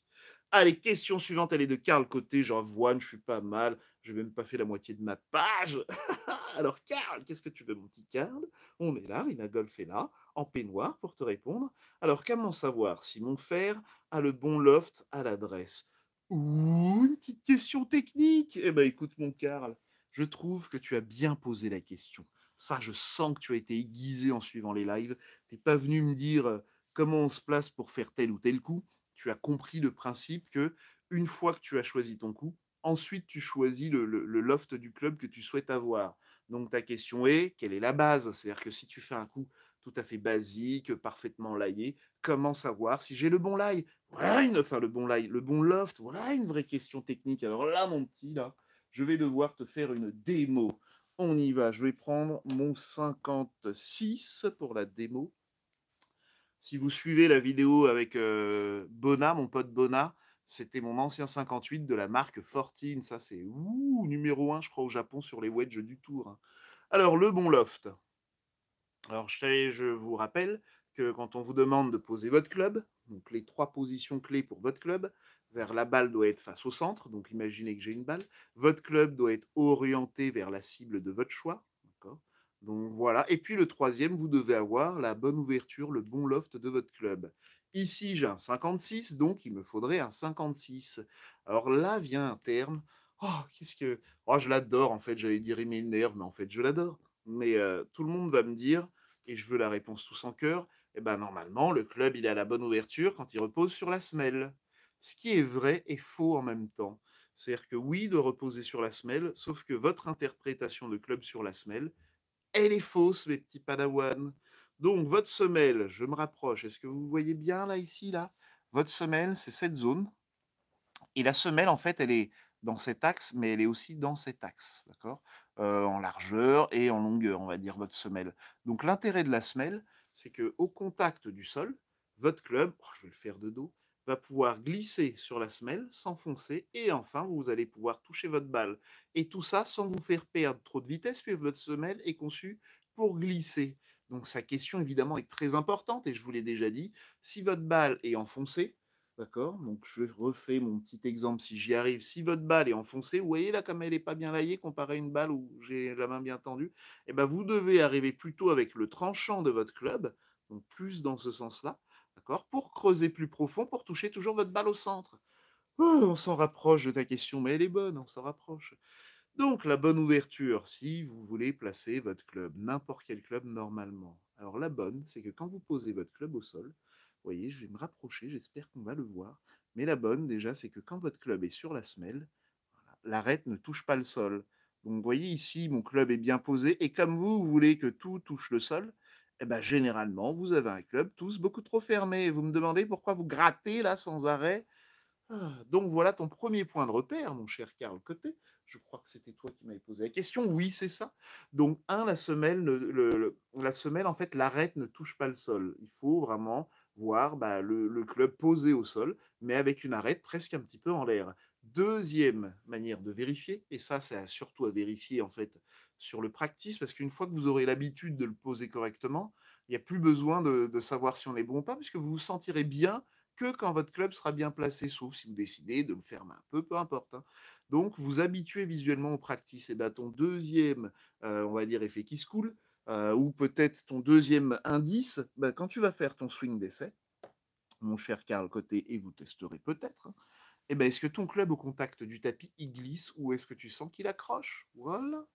Allez, question suivante, elle est de Karl Côté. J'en vois, je suis pas mal. Je n'ai même pas fait la moitié de ma page. (laughs) Alors, Karl, qu'est-ce que tu veux, mon petit Karl On est là, il Golf est là, en peignoir pour te répondre. Alors, comment savoir si mon fer a le bon loft à l'adresse une petite question technique Eh bien, écoute, mon Karl, je trouve que tu as bien posé la question. Ça, je sens que tu as été aiguisé en suivant les lives. Tu n'es pas venu me dire comment on se place pour faire tel ou tel coup. Tu as compris le principe que une fois que tu as choisi ton coup, ensuite tu choisis le, loft du club que tu souhaites avoir. Donc ta question est, quelle est la base C'est-à-dire que si tu fais un coup tout à fait basique, parfaitement laillé, comment savoir si j'ai le bon live Voilà enfin le bon lie, le bon loft, voilà une vraie question technique. Alors là mon petit, là, je vais devoir te faire une démo. On y va. Je vais prendre mon 56 pour la démo. Si vous suivez la vidéo avec euh, Bona, mon pote Bona, c'était mon ancien 58 de la marque Fortin. Ça, c'est numéro 1, je crois, au Japon sur les wedges du tour. Hein. Alors, le bon loft. Alors, je vous rappelle que quand on vous demande de poser votre club, donc les trois positions clés pour votre club, vers la balle doit être face au centre, donc imaginez que j'ai une balle. Votre club doit être orienté vers la cible de votre choix. Donc voilà. Et puis le troisième, vous devez avoir la bonne ouverture, le bon loft de votre club. Ici, j'ai un 56, donc il me faudrait un 56. Alors là vient un terme. Oh, qu'est-ce que. Oh, je l'adore en fait. J'allais dire il m'énerve, mais en fait, je l'adore. Mais euh, tout le monde va me dire, et je veux la réponse tout son cœur. Eh ben normalement, le club, il a la bonne ouverture quand il repose sur la semelle ce qui est vrai et faux en même temps. C'est-à-dire que oui, de reposer sur la semelle, sauf que votre interprétation de club sur la semelle, elle est fausse, mes petits padawans. Donc, votre semelle, je me rapproche, est-ce que vous voyez bien là, ici, là Votre semelle, c'est cette zone. Et la semelle, en fait, elle est dans cet axe, mais elle est aussi dans cet axe, d'accord euh, En largeur et en longueur, on va dire, votre semelle. Donc, l'intérêt de la semelle, c'est que au contact du sol, votre club, oh, je vais le faire de dos, va pouvoir glisser sur la semelle, s'enfoncer, et enfin, vous allez pouvoir toucher votre balle. Et tout ça sans vous faire perdre trop de vitesse, puisque votre semelle est conçue pour glisser. Donc sa question, évidemment, est très importante, et je vous l'ai déjà dit, si votre balle est enfoncée, D'accord Donc, je refais mon petit exemple si j'y arrive. Si votre balle est enfoncée, vous voyez là comme elle n'est pas bien laillée comparée à une balle où j'ai la main bien tendue, et eh bien, vous devez arriver plutôt avec le tranchant de votre club, donc plus dans ce sens-là, pour creuser plus profond, pour toucher toujours votre balle au centre. Oh, on s'en rapproche de ta question, mais elle est bonne, on s'en rapproche. Donc, la bonne ouverture, si vous voulez placer votre club, n'importe quel club normalement. Alors, la bonne, c'est que quand vous posez votre club au sol, vous voyez, je vais me rapprocher, j'espère qu'on va le voir. Mais la bonne, déjà, c'est que quand votre club est sur la semelle, l'arête ne touche pas le sol. Donc, vous voyez ici, mon club est bien posé. Et comme vous, vous voulez que tout touche le sol, eh ben, généralement, vous avez un club tous beaucoup trop fermé. Vous me demandez pourquoi vous grattez là sans arrêt. Ah, donc voilà ton premier point de repère, mon cher Karl Côté. Je crois que c'était toi qui m'avais posé la question. Oui, c'est ça. Donc, un, la semelle, la semelle, en fait, l'arête ne touche pas le sol. Il faut vraiment voir bah, le, le, club posé au sol, mais avec une arête presque un petit peu en l'air. Deuxième manière de vérifier, et ça, c'est surtout à vérifier, en fait, sur le practice, parce qu'une fois que vous aurez l'habitude de le poser correctement, il n'y a plus besoin de, savoir si on est bon ou pas, puisque vous vous sentirez bien que quand votre club sera bien placé, sauf si vous décidez de le fermer un peu, peu importe. Hein. Donc, vous habituez visuellement au practice. Et eh bien, ton deuxième, euh, on va dire, effet qui se coule, euh, ou peut-être ton deuxième indice, ben, quand tu vas faire ton swing d'essai, mon cher Karl Côté, et vous testerez peut-être, hein, eh ben, est-ce que ton club au contact du tapis, il glisse ou est-ce que tu sens qu'il accroche Voilà.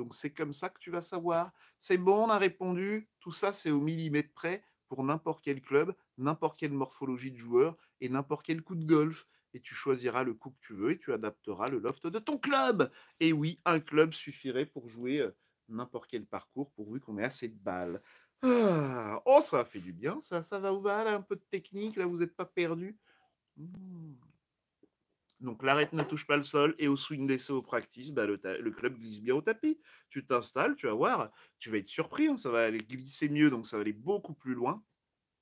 Donc c'est comme ça que tu vas savoir. C'est bon, on a répondu. Tout ça, c'est au millimètre près pour n'importe quel club, n'importe quelle morphologie de joueur et n'importe quel coup de golf. Et tu choisiras le coup que tu veux et tu adapteras le loft de ton club. Et oui, un club suffirait pour jouer euh, n'importe quel parcours pourvu qu'on ait assez de balles. Ah, oh, ça fait du bien, ça, ça va où va, là, un peu de technique, là, vous n'êtes pas perdu. Mmh. Donc l'arête ne touche pas le sol et au swing d'essai au practice, bah, le, club glisse bien au tapis. Tu t'installes, tu vas voir, tu vas être surpris, hein, ça va aller glisser mieux, donc ça va aller beaucoup plus loin.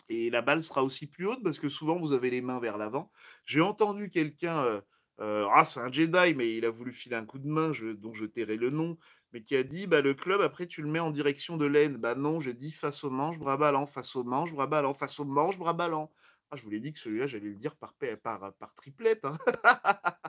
Et la balle sera aussi plus haute parce que souvent vous avez les mains vers l'avant. J'ai entendu quelqu'un, euh, euh, ah c'est un Jedi, mais il a voulu filer un coup de main dont je tairai le nom, mais qui a dit bah, le club, après tu le mets en direction de l'aine. Bah non, j'ai dit face au manche, bras ballant, face au manche, bras ballant, face au manche, bras ballant. Ah, je vous l'ai dit que celui-là, j'allais le dire par, euh, triplette. Hein. (laughs)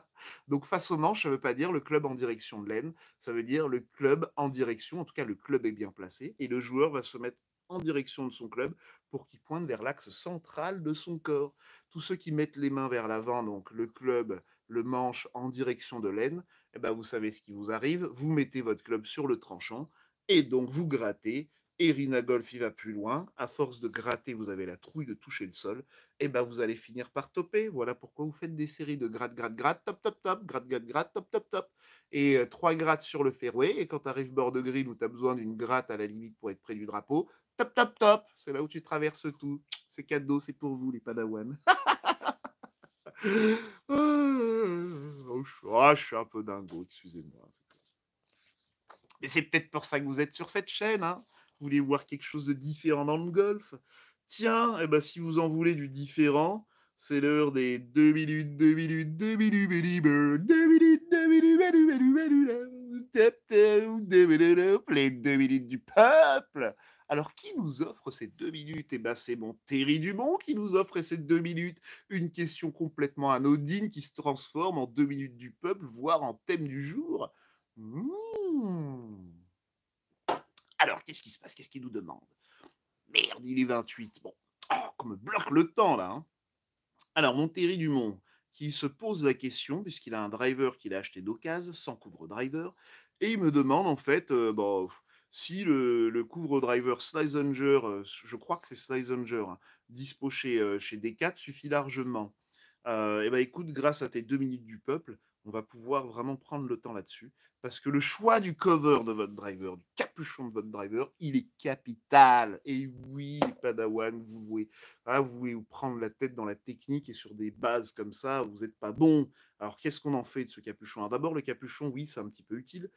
Donc, face au manche, ça ne veut pas dire le club en direction de l'aine. Ça veut dire le club en direction. En tout cas, le club est bien placé. Et le joueur va se mettre en direction de son club pour qu'il pointe vers l'axe central de son corps. Tous ceux qui mettent les mains vers l'avant, donc le club, le manche en direction de l'aine, eh ben vous savez ce qui vous arrive. Vous mettez votre club sur le tranchant et donc vous grattez et Golf, il va plus loin. À force de gratter, vous avez la trouille de toucher le sol. Et eh ben, vous allez finir par topper. Voilà pourquoi vous faites des séries de gratte, gratte, gratte, top, top, top, gratte, gratte, gratte, top, top, top. Et euh, trois grattes sur le fairway. Et quand tu arrives bord de grille où tu as besoin d'une gratte à la limite pour être près du drapeau, top, top, top. C'est là où tu traverses tout. C'est cadeau, c'est pour vous, les Padawan. (laughs) oh, ah, je suis un peu dingo, excusez-moi. Mais c'est peut-être pour ça que vous êtes sur cette chaîne. Hein vous voulez voir quelque chose de différent dans le golf, tiens, eh ben, si vous en voulez du différent, c'est l'heure des deux minutes, deux minutes, deux minutes, Deux minutes, deux minutes, 2 minutes, les deux minutes du peuple. Alors, qui nous offre ces deux minutes Eh bien, c'est mon Terry Dumont qui nous offre ces deux minutes. Une question complètement anodine qui se transforme en deux minutes du peuple, voire en thème du jour. Hmm. Alors, qu'est-ce qui se passe Qu'est-ce qu'il nous demande Merde, il est 28. Bon, oh, qu'on me bloque le temps là. Hein. Alors, Alors, Thierry Dumont, qui se pose la question, puisqu'il a un driver qu'il a acheté d'occasion, sans couvre-driver, et il me demande en fait, euh, bon, bah, si le, couvre-driver Slizenger, euh, je crois que c'est Slizenger, hein, dispo chez, euh, D4, suffit largement. Eh ben, écoute, grâce à tes deux minutes du peuple, on va pouvoir vraiment prendre le temps là-dessus, parce que le choix du cover de votre driver, du capuchon de votre driver, il est capital. Et oui, Padawan, hein, vous voulez, vous vous prendre la tête dans la technique et sur des bases comme ça, vous n'êtes pas bon. Alors qu'est-ce qu'on en fait de ce capuchon D'abord, le capuchon, oui, c'est un petit peu utile.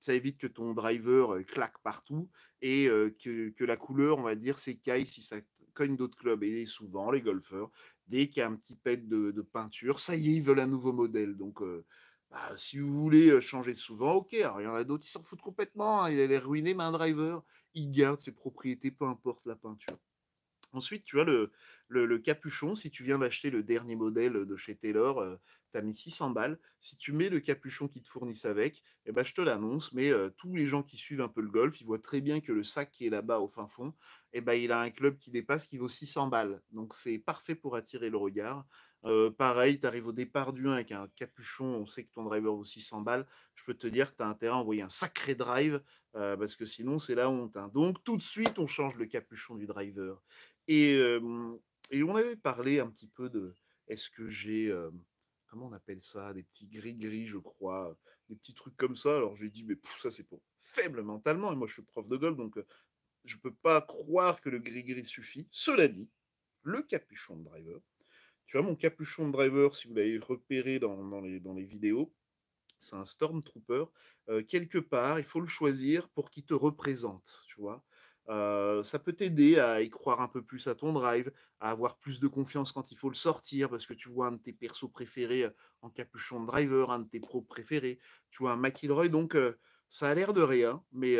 ça évite que ton driver claque partout et que, que, la couleur, on va dire, s'écaille si ça cogne d'autres clubs. Et souvent, les golfeurs dès qu'il y a un petit pet de, peinture, ça y est, ils veulent un nouveau modèle. Donc, euh, bah, si vous voulez euh, changer souvent, ok. Alors, il y en a d'autres qui s'en foutent complètement. Hein, il allait ruiner un driver. Il garde ses propriétés, peu importe la peinture. Ensuite, tu as le, capuchon. Si tu viens d'acheter le dernier modèle de chez Taylor, tu as mis 600 balles. Si tu mets le capuchon qui te fournissent avec, eh ben, je te l'annonce, mais tous les gens qui suivent un peu le golf, ils voient très bien que le sac qui est là-bas au fin fond, eh ben, il a un club qui dépasse, qui vaut 600 balles. Donc c'est parfait pour attirer le regard. pareil, tu arrives au départ du 1 avec un capuchon, on sait que ton driver vaut 600 balles. Je peux te dire que tu as intérêt à envoyer un sacré drive parce que sinon, c'est la honte. Hein. Donc, tout de suite, on change le capuchon du driver. Et, on avait parlé un petit peu de est-ce que j'ai, comment on appelle ça, des petits gris-gris, je crois, des petits trucs comme ça. Alors j'ai dit, mais ça c'est pour faible mentalement. Et moi je suis prof de golf, donc je ne peux pas croire que le gris-gris suffit. Cela dit, le capuchon de driver, tu vois, mon capuchon de driver, si vous l'avez repéré dans, dans, les, vidéos, c'est un Stormtrooper. quelque part, il faut le choisir pour qu'il te représente, tu vois ça peut t'aider à y croire un peu plus à ton drive, à avoir plus de confiance quand il faut le sortir, parce que tu vois un de tes persos préférés en capuchon de driver, un de tes pros préférés, tu vois un McIlroy, donc ça a l'air de rien, mais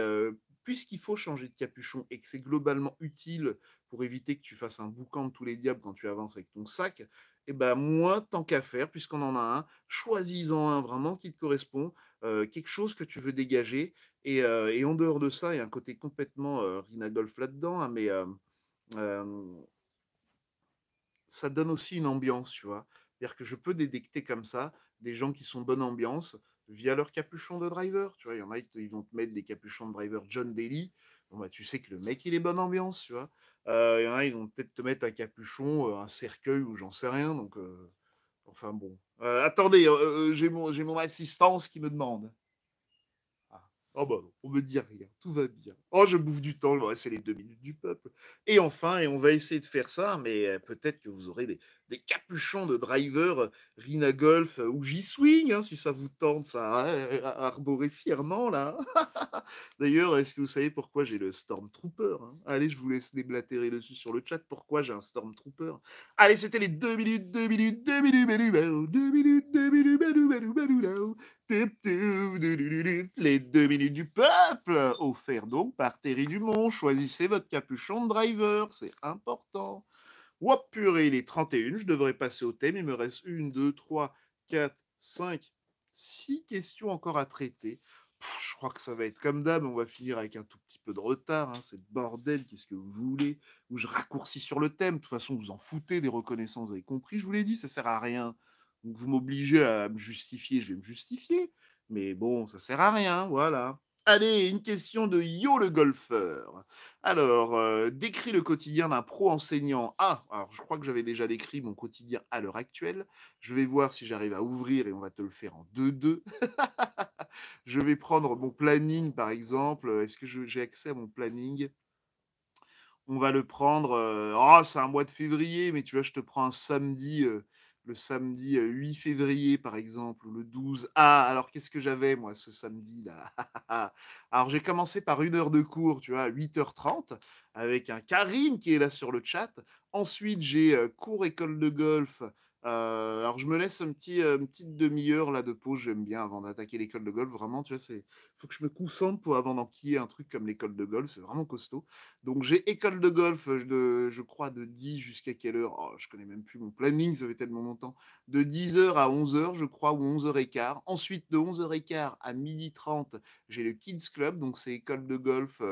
puisqu'il faut changer de capuchon et que c'est globalement utile pour éviter que tu fasses un boucan de tous les diables quand tu avances avec ton sac, et eh ben moi, tant qu'à faire, puisqu'on en a un, choisis-en un vraiment qui te correspond euh, quelque chose que tu veux dégager. Euh, et, en dehors de ça, il y a un côté complètement euh, Rina Golf là-dedans, hein, mais ça donne aussi une ambiance, tu vois. cest dire que je peux détecter comme ça des gens qui sont bonne ambiance via leur capuchon de driver. Tu vois, il y en a, ils vont te mettre des capuchons de driver John Daly. Bon, bah, tu sais que le mec, il est bonne ambiance, tu vois. Il y en a, ils vont peut-être te mettre un capuchon, un cercueil ou j'en sais rien. Donc, Enfin bon. Euh, attendez, euh, euh, j'ai mon, mon, assistance qui me demande. Ah. Oh bah on me dit rien, tout va bien. Oh, je bouffe du temps, c'est les deux minutes du peuple. Et enfin, et on va essayer de faire ça, mais peut-être que vous aurez des, des capuchons de driver euh, Rina Golf euh, ou J-Swing, hein, si ça vous tente, ça hein, euh, a arborer fièrement là. (laughs) D'ailleurs, est-ce que vous savez pourquoi j'ai le Stormtrooper hein? Allez, je vous laisse déblatérer dessus sur le chat pourquoi j'ai un Stormtrooper. Allez, c'était les deux minutes, 2 minutes, 2 minutes, 2 minutes, 2 minutes, 2 minutes, 2 minutes, les deux minutes du peuple, offert donc par Terry Dumont. Choisissez votre capuchon de driver, c'est important. Ouah, purée, il est 31, je devrais passer au thème. Il me reste une, deux, trois, quatre, cinq, six questions encore à traiter. je crois que ça va être comme d'hab, on va finir avec un tout petit peu de retard. Hein. C'est bordel, qu'est-ce que vous voulez Ou je raccourcis sur le thème. De toute façon, vous en foutez des reconnaissances, vous avez compris. Je vous l'ai dit, ça sert à rien. vous m'obligez à me justifier, je vais me justifier. Mais bon, ça sert à rien, voilà. Allez, une question de Yo le golfeur. Alors, décrit euh, décris le quotidien d'un pro-enseignant. Ah, alors je crois que j'avais déjà décrit mon quotidien à l'heure actuelle. Je vais voir si j'arrive à ouvrir et on va te le faire en 2-2. (laughs) je vais prendre mon planning, par exemple. Est-ce que j'ai accès à mon planning On va le prendre. Ah, c'est un mois de février, mais tu vois, je te prends un samedi. Euh, le samedi 8 février, par exemple, ou le 12. Ah, alors qu'est-ce que j'avais, moi, ce samedi-là (laughs) Alors, j'ai commencé par une heure de cours, tu vois, 8h30, avec un Karim qui est là sur le chat. Ensuite, j'ai cours école de golf euh, alors je me laisse un petit, euh, une petite demi-heure là de pause, j'aime bien avant d'attaquer l'école de golf. Vraiment, tu vois, c'est faut que je me concentre pour avant d'enquiller un truc comme l'école de golf, c'est vraiment costaud. Donc j'ai école de golf euh, de, je crois, de 10 jusqu'à quelle heure oh, Je connais même plus mon planning, ça fait tellement longtemps. De 10h à 11h, je crois, ou 11h15. Ensuite, de 11h15 à 12h30, j'ai le Kids Club, donc c'est école de golf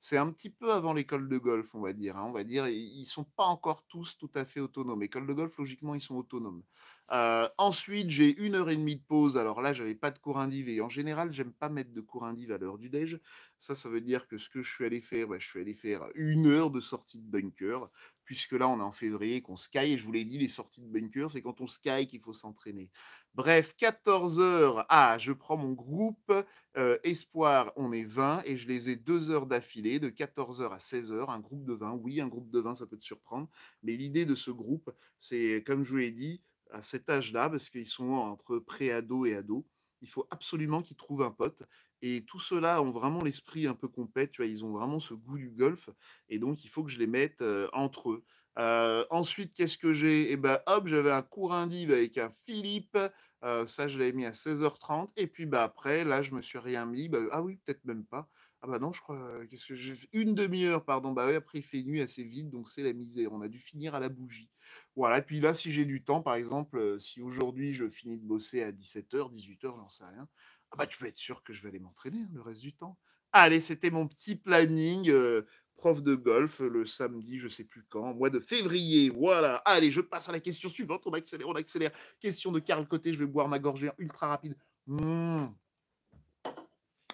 c'est un petit peu avant l'école de golf, on va dire. Hein. On va dire, ils sont pas encore tous tout à fait autonomes. École de golf, logiquement, ils sont autonomes. Euh, ensuite, j'ai une heure et demie de pause. Alors là, j'avais pas de cours indiv et en général, j'aime pas mettre de cours indiv à l'heure du déj. Ça, ça veut dire que ce que je suis allé faire, bah, je suis allé faire une heure de sortie de bunker, puisque là, on est en février, qu'on sky. Et je vous l'ai dit, les sorties de bunker, c'est quand on sky qu'il faut s'entraîner. Bref, 14 heures. Ah, je prends mon groupe euh, Espoir, on est 20, et je les ai deux heures d'affilée, de 14h à 16h, un groupe de 20. Oui, un groupe de 20, ça peut te surprendre, mais l'idée de ce groupe, c'est, comme je vous l'ai dit, à cet âge-là, parce qu'ils sont entre pré-ado et ado, il faut absolument qu'ils trouvent un pote. Et tous ceux-là ont vraiment l'esprit un peu compète, tu vois, ils ont vraiment ce goût du golf, et donc il faut que je les mette euh, entre eux. Euh, ensuite, qu'est-ce que j'ai Eh ben, hop, j'avais un cours indiv avec un Philippe, euh, ça je l'avais mis à 16h30, et puis bah, après, là, je me suis rien mis, bah, ah oui, peut-être même pas. Ah bah non, je crois, qu'est-ce que j'ai Une demi-heure, pardon, bah oui, après il fait nuit assez vite, donc c'est la misère, on a dû finir à la bougie. Voilà, et puis là, si j'ai du temps, par exemple, euh, si aujourd'hui je finis de bosser à 17h, 18h, j'en sais rien, ah bah, tu peux être sûr que je vais aller m'entraîner hein, le reste du temps. Allez, c'était mon petit planning, euh, prof de golf, euh, le samedi, je sais plus quand, mois de février. Voilà. Allez, je passe à la question suivante. On accélère, on accélère. Question de Karl Côté, je vais boire ma gorgée ultra rapide. Mmh.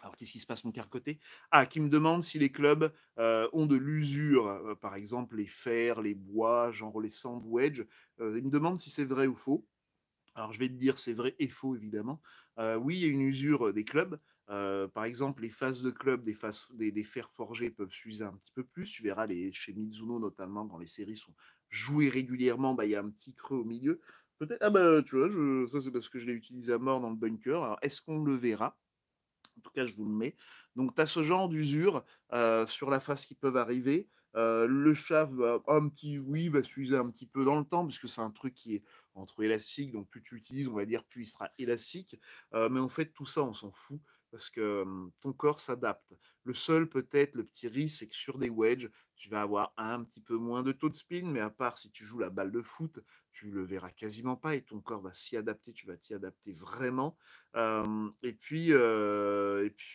Alors qu'est-ce qui se passe, mon carcoté Ah, qui me demande si les clubs euh, ont de l'usure, euh, par exemple les fers, les bois, genre les sandwedges. Euh, il me demande si c'est vrai ou faux. Alors je vais te dire, c'est vrai et faux, évidemment. oui, il y a une usure des clubs. par exemple, les faces de club des, faces, des, fers forgés peuvent s'user un petit peu plus. Tu verras, les, chez Mizuno notamment, dans les séries, sont jouées régulièrement. Bah, il y a un petit creux au milieu. Peut-être, ah bah tu vois, ça c'est parce que je l'ai utilisé à mort dans le bunker. Alors est-ce qu'on le verra en tout cas, je vous le mets. Donc, tu as ce genre d'usure sur la face qui peuvent arriver. le chat un petit, oui, va s'user un petit peu dans le temps, puisque c'est un truc qui est entre élastique. Donc, plus tu l'utilises, on va dire, plus il sera élastique. mais en fait, tout ça, on s'en fout, parce que ton corps s'adapte. Le seul, peut-être, le petit risque, c'est que sur des wedges, tu vas avoir un petit peu moins de taux de spin, mais à part si tu joues la balle de foot, tu le verras quasiment pas et ton corps va s'y adapter, tu vas t'y adapter vraiment. et, puis, et, puis,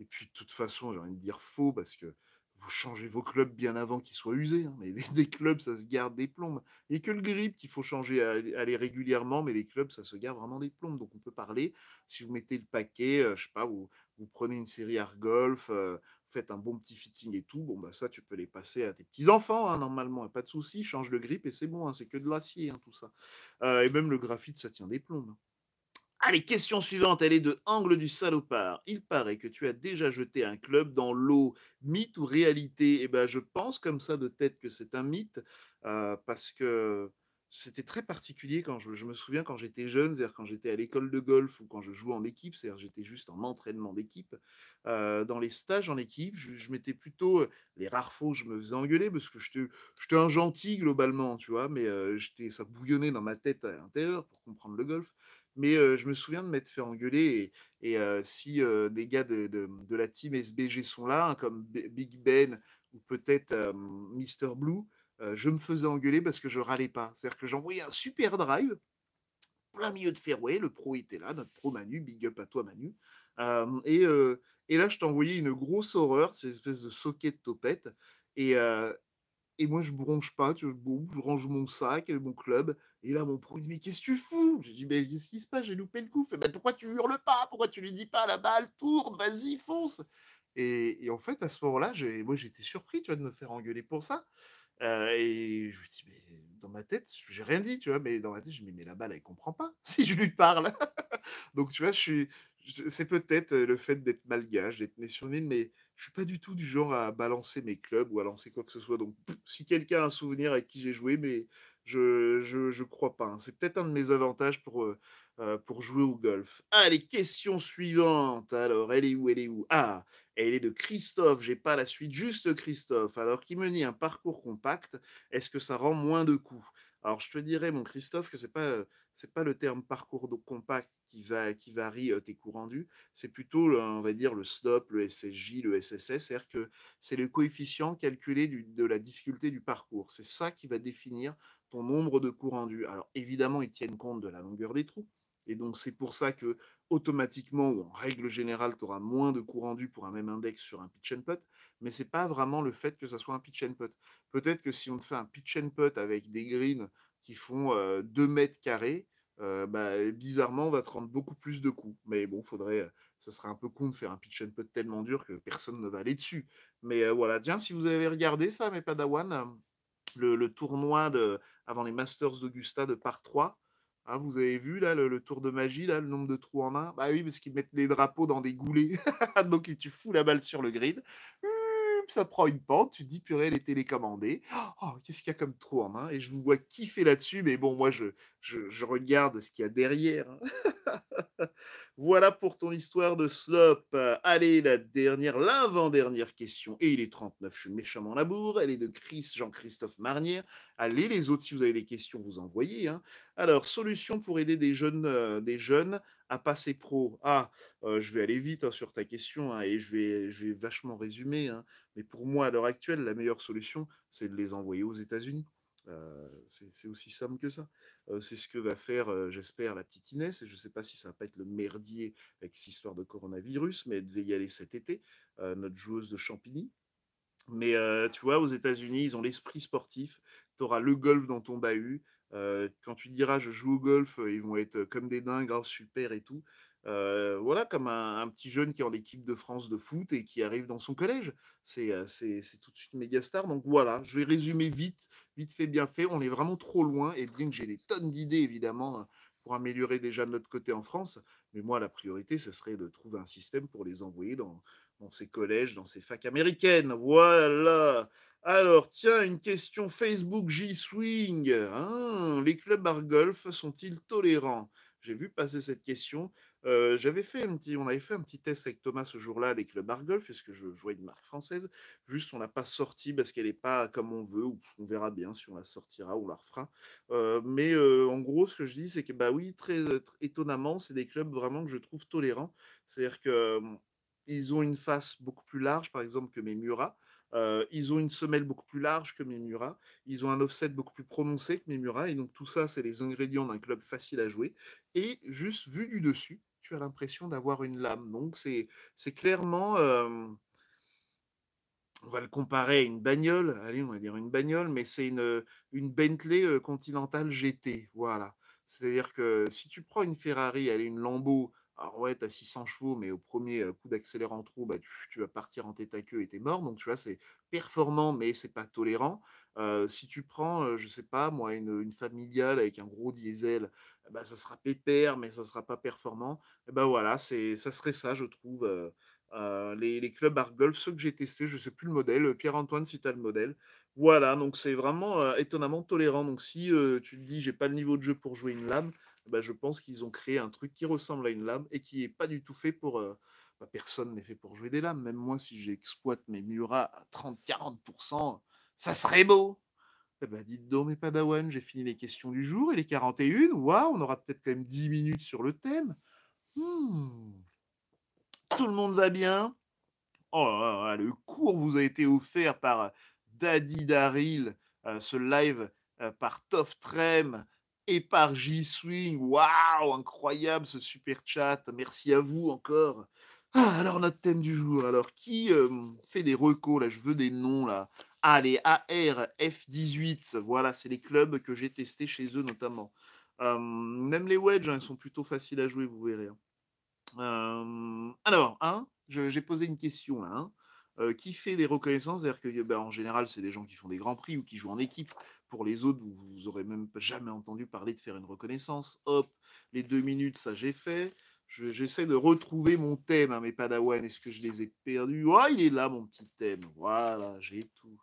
et puis, de toute façon, j'ai envie de dire faux parce que vous changez vos clubs bien avant qu'ils soient usés. Hein, mais des, (laughs) clubs, ça se garde des plombes. Et que le grip qu'il faut changer, aller régulièrement, mais les clubs, ça se garde vraiment des plombes. Donc on peut parler. Si vous mettez le paquet, je sais pas, vous, vous prenez une série Argolf, golf faites un bon petit fitting et tout, bon, bah, ça, tu peux les passer à tes petits-enfants, hein, normalement, hein, pas de souci, change le grip et c'est bon, hein, c'est que de l'acier, tout ça. Euh, et même le graphite, ça tient des plombes. Allez, question suivante, elle est de Angle du Salopard. Il paraît que tu as déjà jeté un club dans l'eau, mythe ou réalité Eh bien, je pense comme ça de tête que c'est un mythe, euh, parce que c'était très particulier quand je, me souviens quand j'étais jeune, c'est-à-dire quand j'étais à l'école de golf ou quand je jouais en équipe, c'est-à-dire j'étais juste en entraînement d'équipe. Euh, dans les stages en équipe, je, je m'étais plutôt euh, les rares fois je me faisais engueuler parce que j'étais, j'étais un gentil globalement, tu vois, mais euh, j'étais ça bouillonnait dans ma tête à l'intérieur pour comprendre le golf. Mais je me souviens de m'être fait engueuler et, si des gars de, la team SBG sont là, hein, comme Big Ben ou peut-être Mr Blue je me faisais engueuler parce que je râlais pas. C'est-à-dire que j'envoyais un super drive, plein milieu de fairway, le pro était là, notre pro Manu, big up à toi Manu. et, là, je t'envoyais une grosse horreur, ces espèces de socket de topette. Et, moi, je bronche pas, je range mon sac, mon club. Et là, mon pro dit Mais qu'est-ce que tu fous J'ai dit Mais qu'est-ce qui se passe J'ai loupé le coup. pourquoi tu hurles pas Pourquoi tu lui dis pas la balle tourne Vas-y, fonce et, en fait, à ce moment-là, moi, j'étais surpris tu de me faire engueuler pour ça. Euh, et je me dis, mais dans ma tête, j'ai rien dit, tu vois, mais dans ma tête, je me dis, mais la balle, elle comprend pas (laughs) si je lui parle. (laughs) Donc, tu vois, je suis. C'est peut-être euh, le fait d'être malgache, d'être né mais je suis pas du tout du genre à balancer mes clubs ou à lancer quoi que ce soit. Donc, si quelqu'un a un souvenir avec qui j'ai joué, mais je, je, crois pas. Hein. C'est peut-être un de mes avantages pour, euh, pour jouer au golf. Allez, question suivante. Alors, elle est où Elle est où Ah, elle est de Christophe, j'ai pas la suite, juste Christophe, alors qui me dit un parcours compact, est-ce que ça rend moins de coups Alors je te dirais, mon Christophe, que c'est pas euh, pas le terme parcours compact qui, va, qui varie euh, tes coûts rendus, c'est plutôt, on va dire, le stop, le SSJ, le SSS, c'est-à-dire que c'est le coefficient calculé de la difficulté du parcours. C'est ça qui va définir ton nombre de coûts rendus. Alors évidemment, ils tiennent compte de la longueur des trous, et donc c'est pour ça que automatiquement ou en règle générale, tu auras moins de coûts rendus pour un même index sur un pitch and putt, mais ce n'est pas vraiment le fait que ça soit un pitch and putt. Peut-être que si on te fait un pitch and putt avec des greens qui font 2 euh, mètres carrés, euh, bah, bizarrement, on va te rendre beaucoup plus de coups. Mais bon, faudrait, euh, ça serait un peu con de faire un pitch and putt tellement dur que personne ne va aller dessus. Mais voilà, tiens, si vous avez regardé ça, mes Padawan, le, tournoi de, avant les Masters d'Augusta de part 3, Hein, vous avez vu là le, tour de magie, là, le nombre de trous en main. Bah oui, parce qu'ils mettent les drapeaux dans des goulets. (laughs) Donc tu fous la balle sur le grid ça prend une pente, tu dis purée, elle est télécommandée. Oh, oh, qu'est-ce qu'il y a comme trou en main Et je vous vois kiffer là-dessus, mais bon, moi, je, je, regarde ce qu'il y a derrière. Hein. (laughs) voilà pour ton histoire de slop. Allez, la dernière, l'avant-dernière question. Et il est 39, je suis méchamment labour. Elle est de Chris, Jean-Christophe Marnière. Allez, les autres, si vous avez des questions, vous envoyez. Hein. Alors, solution pour aider des jeunes, euh, des jeunes à passer pro. Ah, je vais aller vite hein, sur ta question hein, et je vais, je vais vachement résumer. Hein, mais pour moi, à l'heure actuelle, la meilleure solution, c'est de les envoyer aux États-Unis. c'est aussi simple que ça. c'est ce que va faire, j'espère, la petite Inès. Et je ne sais pas si ça va pas être le merdier avec cette histoire de coronavirus, mais elle devait y aller cet été, notre joueuse de Champigny. Mais tu vois, aux États-Unis, ils ont l'esprit sportif. Tu auras le golf dans ton bahut, quand tu diras je joue au golf, ils vont être comme des dingues, oh, super et tout. voilà, comme un, petit jeune qui est en équipe de France de foot et qui arrive dans son collège. C'est tout de suite méga star. Donc voilà, je vais résumer vite, vite fait, bien fait. On est vraiment trop loin et bien que j'ai des tonnes d'idées évidemment pour améliorer déjà de notre côté en France. Mais moi, la priorité, ce serait de trouver un système pour les envoyer dans, dans ces collèges, dans ces facs américaines. Voilà. Alors, tiens, une question Facebook J-Swing. Hein, les clubs à golf sont-ils tolérants J'ai vu passer cette question. Euh, j'avais fait un petit, on avait fait un petit test avec Thomas ce jour-là les clubs golf que je jouais une marque française. Juste, on l'a pas sorti, parce qu'elle n'est pas comme on veut, on verra bien si on la sortira ou on la refera. Euh, mais euh, en gros, ce que je dis, c'est que bah oui, très, étonnamment, c'est des clubs vraiment que je trouve tolérants. C'est-à-dire que hum, ils ont une face beaucoup plus large, par exemple, que mes Murat. Euh, ils ont une semelle beaucoup plus large que Memura. Ils ont un offset beaucoup plus prononcé que Memura. Et donc, tout ça, c'est les ingrédients d'un club facile à jouer. Et juste vu du dessus, tu as l'impression d'avoir une lame. Donc, c'est, clairement. Euh, on va le comparer à une bagnole. Allez, on va dire une bagnole, mais c'est une, une Bentley euh, Continental GT. Voilà. C'est-à-dire que si tu prends une Ferrari, elle est une Lambo alors ouais, tu as 600 chevaux, mais au premier coup d'accélérant trop, bah, tu, vas partir en tête à queue et tu mort. Donc tu vois, c'est performant, mais c'est pas tolérant. si tu prends, je sais pas, moi, une, familiale avec un gros diesel, bah, ça sera pépère, mais ça sera pas performant. Et eh bah, ben, voilà, c'est, ça serait ça, je trouve. les, clubs Art Golf, ceux que j'ai testés, je sais plus le modèle. Pierre-Antoine, si tu as le modèle. Voilà, donc c'est vraiment étonnamment tolérant. Donc si tu te dis, j'ai pas le niveau de jeu pour jouer une lame, bah, je pense qu'ils ont créé un truc qui ressemble à une lame et qui n'est pas du tout fait pour. Euh, bah, personne n'est fait pour jouer des lames. Même moi, si j'exploite mes murats à 30-40%, ça serait beau. Eh ben, dites donc, mes Padawan, j'ai fini les questions du jour et les 41. Waouh, on aura peut-être quand même 10 minutes sur le thème. Hmm. Tout le monde va bien. Oh le cours vous a été offert par Daddy Daril, euh, ce live euh, par Toff et par J-Swing. Waouh, incroyable ce super chat. Merci à vous encore. Ah, alors notre thème du jour. Alors qui fait des recos là Je veux des noms là. Allez, AR F18. Voilà, c'est les clubs que j'ai testés chez eux notamment. même les wedges, hein, ils sont plutôt faciles à jouer, vous verrez. Hein. alors, j'ai posé une question là. Hein. Euh, qui fait des reconnaissances, c'est-à-dire que ben, en général, c'est des gens qui font des grands prix ou qui jouent en équipe. Pour les autres, vous, vous aurez même jamais entendu parler de faire une reconnaissance. Hop, les deux minutes, ça j'ai fait. J'essaie de retrouver mon thème, hein, mes padawan. Est-ce que je les ai perdus ah, il est là, mon petit thème. Voilà, j'ai tout.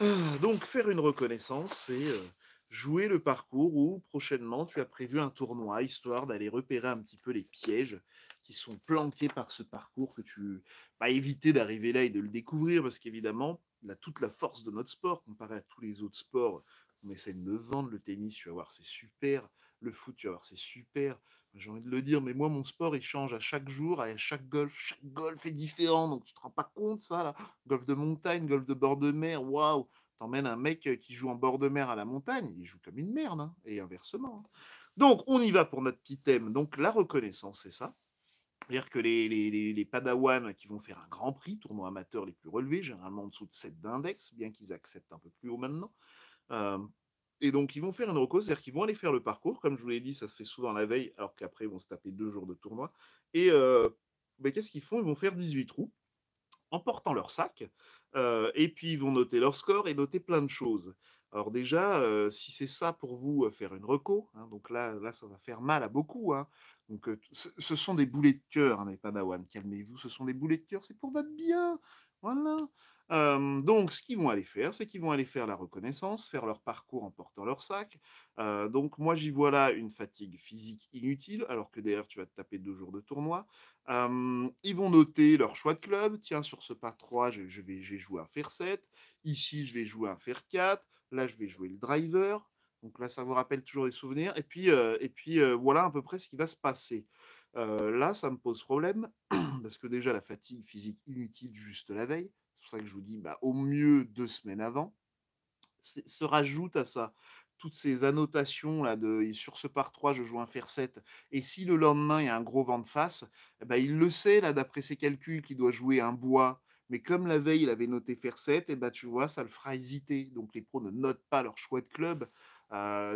Ah, donc, faire une reconnaissance, c'est euh, jouer le parcours où prochainement tu as prévu un tournoi, histoire d'aller repérer un petit peu les pièges qui sont planqués par ce parcours que tu vas bah, éviter d'arriver là et de le découvrir, parce qu'évidemment, toute la force de notre sport comparé à tous les autres sports. On essaie de me vendre le tennis, tu vas voir, c'est super. Le foot, tu vas voir, c'est super. J'ai envie de le dire, mais moi, mon sport, il change à chaque jour, à chaque golf. Chaque golf est différent, donc tu te rends pas compte, ça, là. Golf de montagne, golf de bord de mer, waouh. T'emmènes un mec euh, qui joue en bord de mer à la montagne, il joue comme une merde, hein, et inversement. Hein. Donc, on y va pour notre petit thème. Donc, la reconnaissance, c'est ça. C'est-à-dire que les, les, padawans qui vont faire un grand prix, tournoi amateur les plus relevés, généralement en dessous de 7 d'index, bien qu'ils acceptent un peu plus haut maintenant. Euh, et donc, ils vont faire une reco, c'est-à-dire qu'ils vont aller faire le parcours. Comme je vous l'ai dit, ça se fait souvent la veille, alors qu'après, ils vont se taper deux jours de tournoi. Et euh, qu'est-ce qu'ils font Ils vont faire 18 trous en portant leur sac. Euh, et puis, ils vont noter leur score et noter plein de choses. Alors déjà, si c'est ça pour vous, faire une reco, hein, donc là, là, ça va faire mal à beaucoup. Hein. Donc ce sont des boulets de cœur, mais hein, mes calmez-vous, ce sont des boulets de cœur, c'est pour votre bien. Voilà. donc ce qu'ils vont aller faire, c'est qu'ils vont aller faire la reconnaissance, faire leur parcours en portant leur sac. donc moi j'y vois là une fatigue physique inutile, alors que derrière tu vas te taper deux jours de tournoi. ils vont noter leur choix de club. Tiens, sur ce pas 3, je, vais, j'ai joué un faire 7. Ici, je vais jouer un faire 4 Là, je vais jouer le driver. Donc là, ça vous rappelle toujours les souvenirs. Et puis, euh, et puis euh, voilà à peu près ce qui va se passer. Euh, là, ça me pose problème, (clears throat) parce que déjà, la fatigue physique inutile juste la veille. C'est pour ça que je vous dis, bah, au mieux deux semaines avant. Se rajoute à ça toutes ces annotations là de sur ce par 3 je joue un fer 7 et si le lendemain il y a un gros vent de face eh ben, il le sait là d'après ses calculs qu'il doit jouer un bois mais comme la veille, il avait noté faire 7, et bah, tu vois, ça le fera hésiter. Donc les pros ne notent pas leur choix de club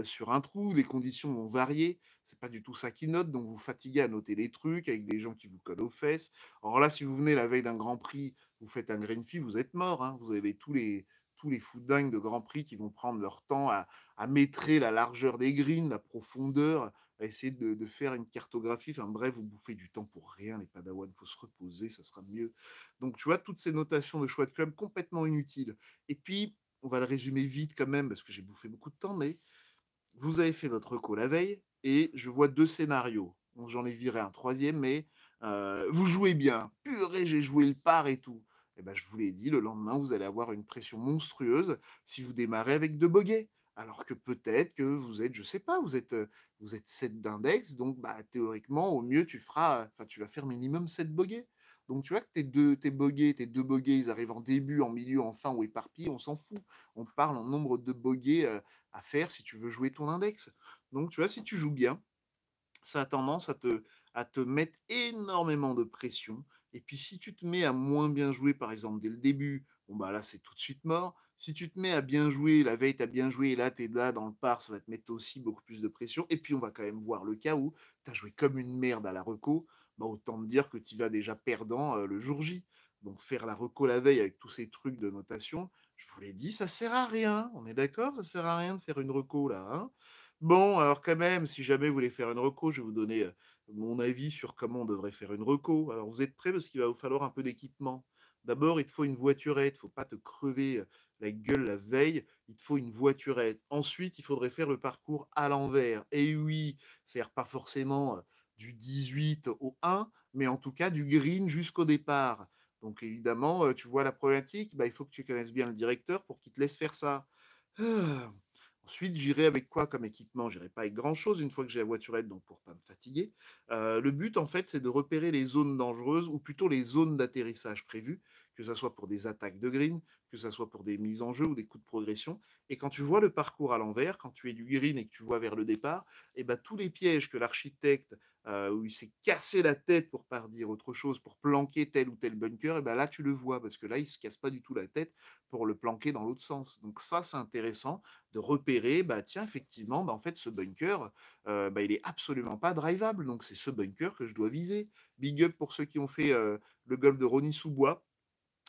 sur un trou. Les conditions vont varier. C'est pas du tout ça qui note. Donc vous fatiguez à noter des trucs avec des gens qui vous collent aux fesses. Or là, si vous venez la veille d'un Grand Prix, vous faites un green fee, vous êtes mort. Hein. Vous avez tous les tous les fous de Grand Prix qui vont prendre leur temps à, à maîtriser la largeur des greens, la profondeur, à essayer de, faire une cartographie. Enfin bref, vous bouffez du temps pour rien, les Padawan, il faut se reposer, ça sera mieux. Donc tu vois, toutes ces notations de choix de club complètement inutiles. Et puis, on va le résumer vite quand même, parce que j'ai bouffé beaucoup de temps, mais vous avez fait votre call la veille, et je vois deux scénarios. J'en ai viré un troisième, mais euh, vous jouez bien. Purée, j'ai joué le par et tout. Eh ben, je vous l'ai dit, le lendemain, vous allez avoir une pression monstrueuse si vous démarrez avec deux boguets. Alors que peut-être que vous êtes, je sais pas, vous êtes, vous 7 d'index, donc bah, théoriquement, au mieux, tu feras, enfin, tu vas faire minimum 7 bogeys. Donc tu vois que tes deux, tes bogeys, tes deux bogeys, ils arrivent en début, en milieu, en fin ou éparpillés, on s'en fout. On parle en nombre de bogeys à faire si tu veux jouer ton index. Donc tu vois, si tu joues bien, ça a tendance à te, mettre énormément de pression. Et puis si tu te mets à moins bien jouer, par exemple, dès le début, bon bah là c'est tout de suite mort si tu te mets à bien jouer, la veille, tu as bien joué, et là, tu es là dans le par, ça va te mettre aussi beaucoup plus de pression. Et puis, on va quand même voir le cas où tu as joué comme une merde à la reco, bah, autant te dire que tu vas déjà perdant le jour J. Donc, faire la reco la veille avec tous ces trucs de notation, je vous l'ai dit, ça sert à rien. On est d'accord Ça sert à rien de faire une reco là. Hein. bon, alors quand même, si jamais vous voulez faire une reco, je vais vous donner mon avis sur comment on devrait faire une reco. Alors, vous êtes prêts parce qu'il va vous falloir un peu d'équipement. D'abord, il te faut une voiturette, il ne faut pas te crever la gueule la veille, il te faut une voiturette. Ensuite, il faudrait faire le parcours à l'envers. Et oui, c'est-à-dire pas forcément du 18 au 1, mais en tout cas du green jusqu'au départ. Donc évidemment, tu vois la problématique, bah, il faut que tu connaisses bien le directeur pour qu'il te laisse faire ça. Ah, ensuite, j'irai avec quoi comme équipement J'irai pas avec grand-chose une fois que j'ai la voiturette, donc pour pas me fatiguer. Euh, le but, en fait, c'est de repérer les zones dangereuses, ou plutôt les zones d'atterrissage prévues, que ce soit pour des attaques de green, que ce soit pour des mises en jeu ou des coups de progression. Et quand tu vois le parcours à l'envers, quand tu es du green et que tu vois vers le départ, et eh ben, tous les pièges que l'architecte, euh, où il s'est cassé la tête pour pas dire autre chose, pour planquer tel ou tel bunker, et eh ben là tu le vois, parce que là, il se casse pas du tout la tête pour le planquer dans l'autre sens. Donc ça, c'est intéressant de repérer, bah tiens, effectivement, bah, en fait, ce bunker, euh, bah, il est absolument pas drivable. Donc c'est ce bunker que je dois viser. Big up pour ceux qui ont fait euh, le golf de Ronnie Sous-Bois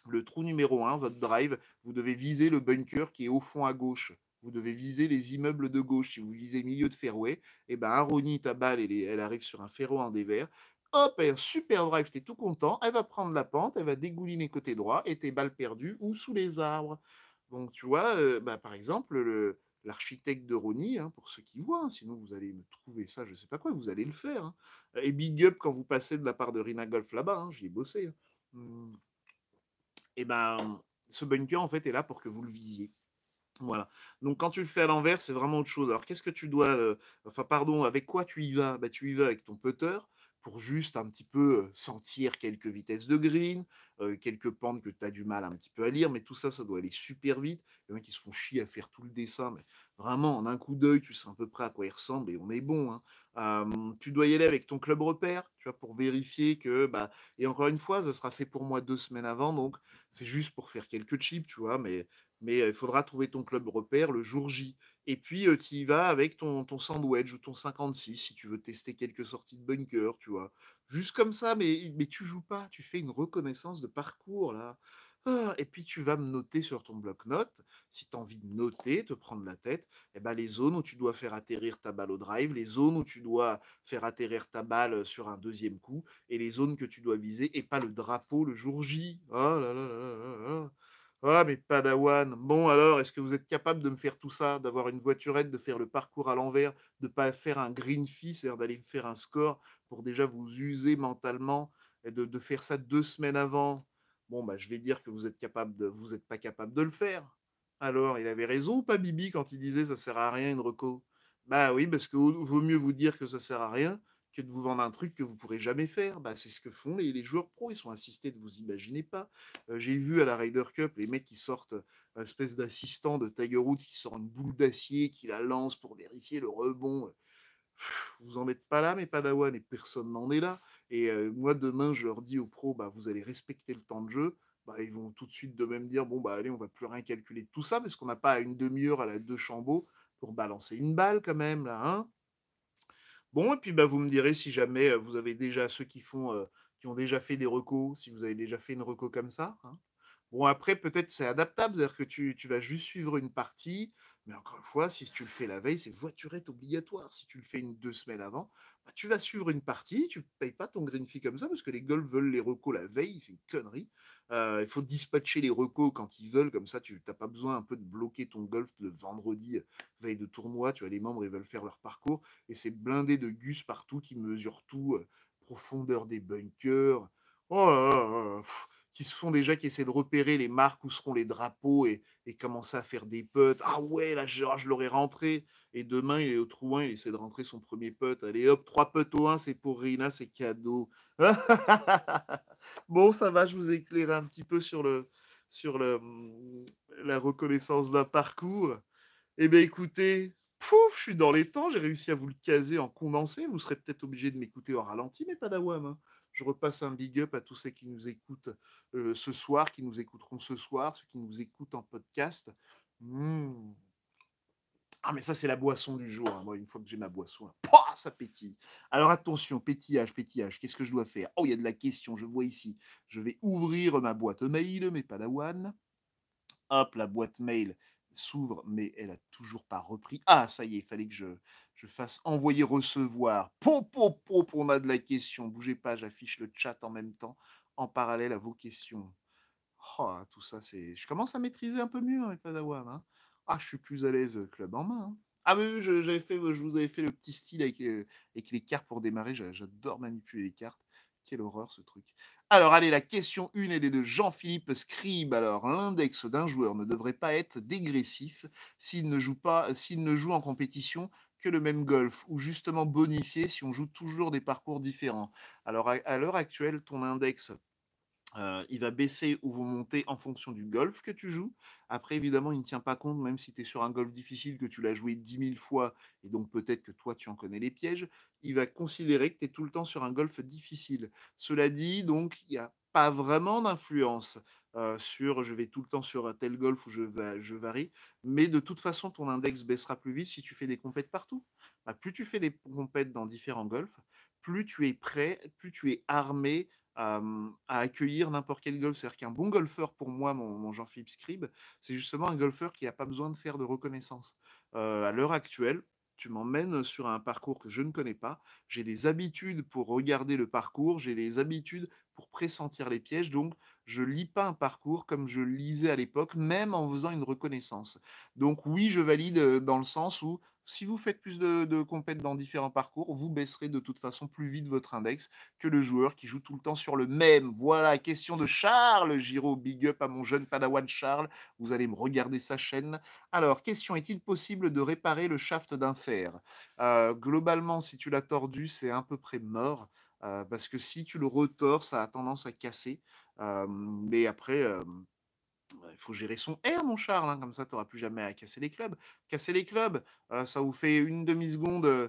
le trou numéro 1, votre drive, vous devez viser le bunker qui est au fond à gauche. Vous devez viser les immeubles de gauche. Si vous visez milieu de fairway, et eh ben, Aroni, ta balle, elle, arrive sur un ferro en dévers. Hop, un super drive, es tout content. Elle va prendre la pente, elle va dégouliner côté droit et tes balles perdues ou sous les arbres. Donc, tu vois, euh, bah, par exemple, l'architecte de Ronnie, hein, pour ceux qui voient, hein, sinon vous allez me trouver ça, je ne sais pas quoi, vous allez le faire. Hein. Et big up quand vous passez de la part de Rina Golf là-bas, j'y ai bossé. Mmh et eh ben ce bunker en fait est là pour que vous le visiez. Voilà. Donc quand tu le fais à l'envers, c'est vraiment autre chose. Alors qu'est-ce que tu dois, euh, enfin pardon, avec quoi tu y vas bah, tu y vas avec ton putter pour juste un petit peu euh, sentir quelques vitesses de green, euh, quelques pentes que tu as du mal un petit peu à lire, mais tout ça, ça doit aller super vite. Il y en a qui se font chier à faire tout le dessin, Vraiment, en un coup d'œil, tu sais à peu près à quoi il ressemble et on est bon. Hein. tu dois y aller avec ton club repère, tu vois, pour vérifier que, bah, et encore une fois, ça sera fait pour moi deux semaines avant, donc c'est juste pour faire quelques chips, tu vois, mais mais il faudra trouver ton club repère le jour J. Et puis, tu y vas avec ton, ton sandwich ou ton 56 si tu veux tester quelques sorties de bunker, tu vois. Juste comme ça, mais, mais tu joues pas, tu fais une reconnaissance de parcours, là. Ah, et puis tu vas me noter sur ton bloc-notes. Si tu as envie de noter, te prendre la tête, eh ben, les zones où tu dois faire atterrir ta balle au drive, les zones où tu dois faire atterrir ta balle euh, sur un deuxième coup, et les zones que tu dois viser, et pas le drapeau le jour J. Oh là là là là là. Ah, mais Padawan, bon alors, est-ce que vous êtes capable de me faire tout ça, d'avoir une voiturette, de faire le parcours à l'envers, de ne pas faire un green fee, c'est-à-dire d'aller faire un score pour déjà vous user mentalement, et de faire ça deux semaines avant Bon, bah, je vais dire que vous êtes capable de, vous n'êtes pas capable de le faire. Alors, il avait raison pas Bibi quand il disait ça sert à rien une reco Bah oui, parce que vaut mieux vous dire que ça sert à rien que de vous vendre un truc que vous pourrez jamais faire. Bah, c'est ce que font les, les, joueurs pro. Ils sont insistés de vous imaginez pas. Euh, j'ai vu à la Ryder Cup les mecs qui sortent un espèce d'assistant de Tiger Woods qui sort une boule d'acier, qui la lance pour vérifier le rebond. Vous en êtes pas là, mais Padawan, et personne n'en est là. Et moi, demain, je leur dis aux pros, bah, vous allez respecter le temps de jeu. Bah, ils vont tout de suite de même dire, bon, bah, allez, on va plus rien calculer tout ça, parce qu'on n'a pas une demi-heure à la deux chambeaux pour balancer une balle quand même, là. Hein. bon, et puis bah, vous me direz si jamais vous avez déjà ceux qui font... qui ont déjà fait des recos, si vous avez déjà fait une reco comme ça. Hein. Bon, après, peut-être c'est adaptable, c'est-à-dire que tu, tu, vas juste suivre une partie, mais encore une fois, si tu le fais la veille, c'est voiturette obligatoire. Si tu le fais une deux semaines avant, tu vas suivre une partie, tu payes pas ton green fee comme ça parce que les golfs veulent les recos la veille, c'est une connerie. Euh, il faut dispatcher les recos quand ils veulent, comme ça tu n'as pas besoin un peu de bloquer ton golf le vendredi euh, veille de tournoi. Tu vois, les membres ils veulent faire leur parcours et c'est blindé de gus partout qui mesurent tout, euh, profondeur des bunkers. Oh qui se font déjà qui essaient de repérer les marques où seront les drapeaux et, et commencer à faire des putts. Ah ouais, là, ah, je, l'aurais rentré. Et demain, il est au trou 1, il essaie de rentrer son premier putt. Allez, hop, trois putts au 1, c'est pour Rina, c'est cadeau. (laughs) bon, ça va, je vous éclairer un petit peu sur, le, sur le, hum, la reconnaissance d'un parcours. Eh bien, écoutez, pouf, je suis dans les temps, j'ai réussi à vous le caser en condensé. Vous serez peut-être obligé de m'écouter en ralenti, mais pas d'awam. Hein. Je repasse un big up à tous ceux qui nous écoutent euh, ce soir, qui nous écouteront ce soir, ceux qui nous écoutent en podcast. Mmh. Ah, mais ça, c'est la boisson du jour. Hein. Moi, une fois que j'ai ma boisson, ça pétille. Alors attention, pétillage, pétillage, qu'est-ce que je dois faire Oh, il y a de la question, je vois ici. Je vais ouvrir ma boîte mail, mais pas la Hop, la boîte mail s'ouvre, mais elle a toujours pas repris. Ah, ça y est, il fallait que je, je fasse envoyer recevoir. Pop, pop, pop, on a de la question. Bougez pas, j'affiche le chat en même temps, en parallèle à vos questions. Oh, tout ça, c'est. Je commence à maîtriser un peu mieux avec hein, Padawan. Hein. Ah, je suis plus à l'aise euh, club en main. Hein. Ah oui, je, j'avais fait, euh, je vous avais fait le petit style avec, euh, avec les cartes pour démarrer. J'adore manipuler les cartes. Quelle horreur ce truc. Alors, allez, la question 1, et est de Jean-Philippe Scribe. Alors, l'index d'un joueur ne devrait pas être dégressif s'il ne joue pas, s'il ne joue en compétition que le même golf, ou justement bonifié si on joue toujours des parcours différents. Alors, à l'heure actuelle, ton index il va baisser ou vous monter en fonction du golf que tu joues. Après, évidemment, il ne tient pas compte, même si tu es sur un golf difficile, que tu l'as joué 10 000 fois, et donc peut-être que toi, tu en connais les pièges. Il va considérer que tu es tout le temps sur un golf difficile. Cela dit, donc, il n'y a pas vraiment d'influence sur je vais tout le temps sur un tel golf ou je, varie. Mais de toute façon, ton index baissera plus vite si tu fais des compètes partout. Bah, plus tu fais des compètes dans différents golfs, plus tu es prêt, plus tu es armé à, accueillir n'importe quel golf. C'est-à-dire qu'un bon golfeur, pour moi, mon, Jean-Philippe Scribe, c'est justement un golfeur qui n'a pas besoin de faire de reconnaissance. à l'heure actuelle, tu m'emmènes sur un parcours que je ne connais pas. J'ai des habitudes pour regarder le parcours, j'ai des habitudes pour pressentir les pièges. Donc, je lis pas un parcours comme je lisais à l'époque, même en faisant une reconnaissance. Donc oui, je valide dans le sens où si vous faites plus de, de dans différents parcours, vous baisserez de toute façon plus vite votre index que le joueur qui joue tout le temps sur le même. Voilà, question de Charles Giro, Big up à mon jeune padawan Charles. Vous allez me regarder sa chaîne. Alors, question est-il possible de réparer le shaft d'un fer euh, Globalement, si tu l'as tordu, c'est à peu près mort. Euh, parce que si tu le retors, ça a tendance à casser. Euh, mais après bah, il faut gérer son air, mon Charles, hein, comme ça, tu n'auras plus jamais à casser les clubs. Casser les clubs, euh, ça vous fait une demi-seconde, euh,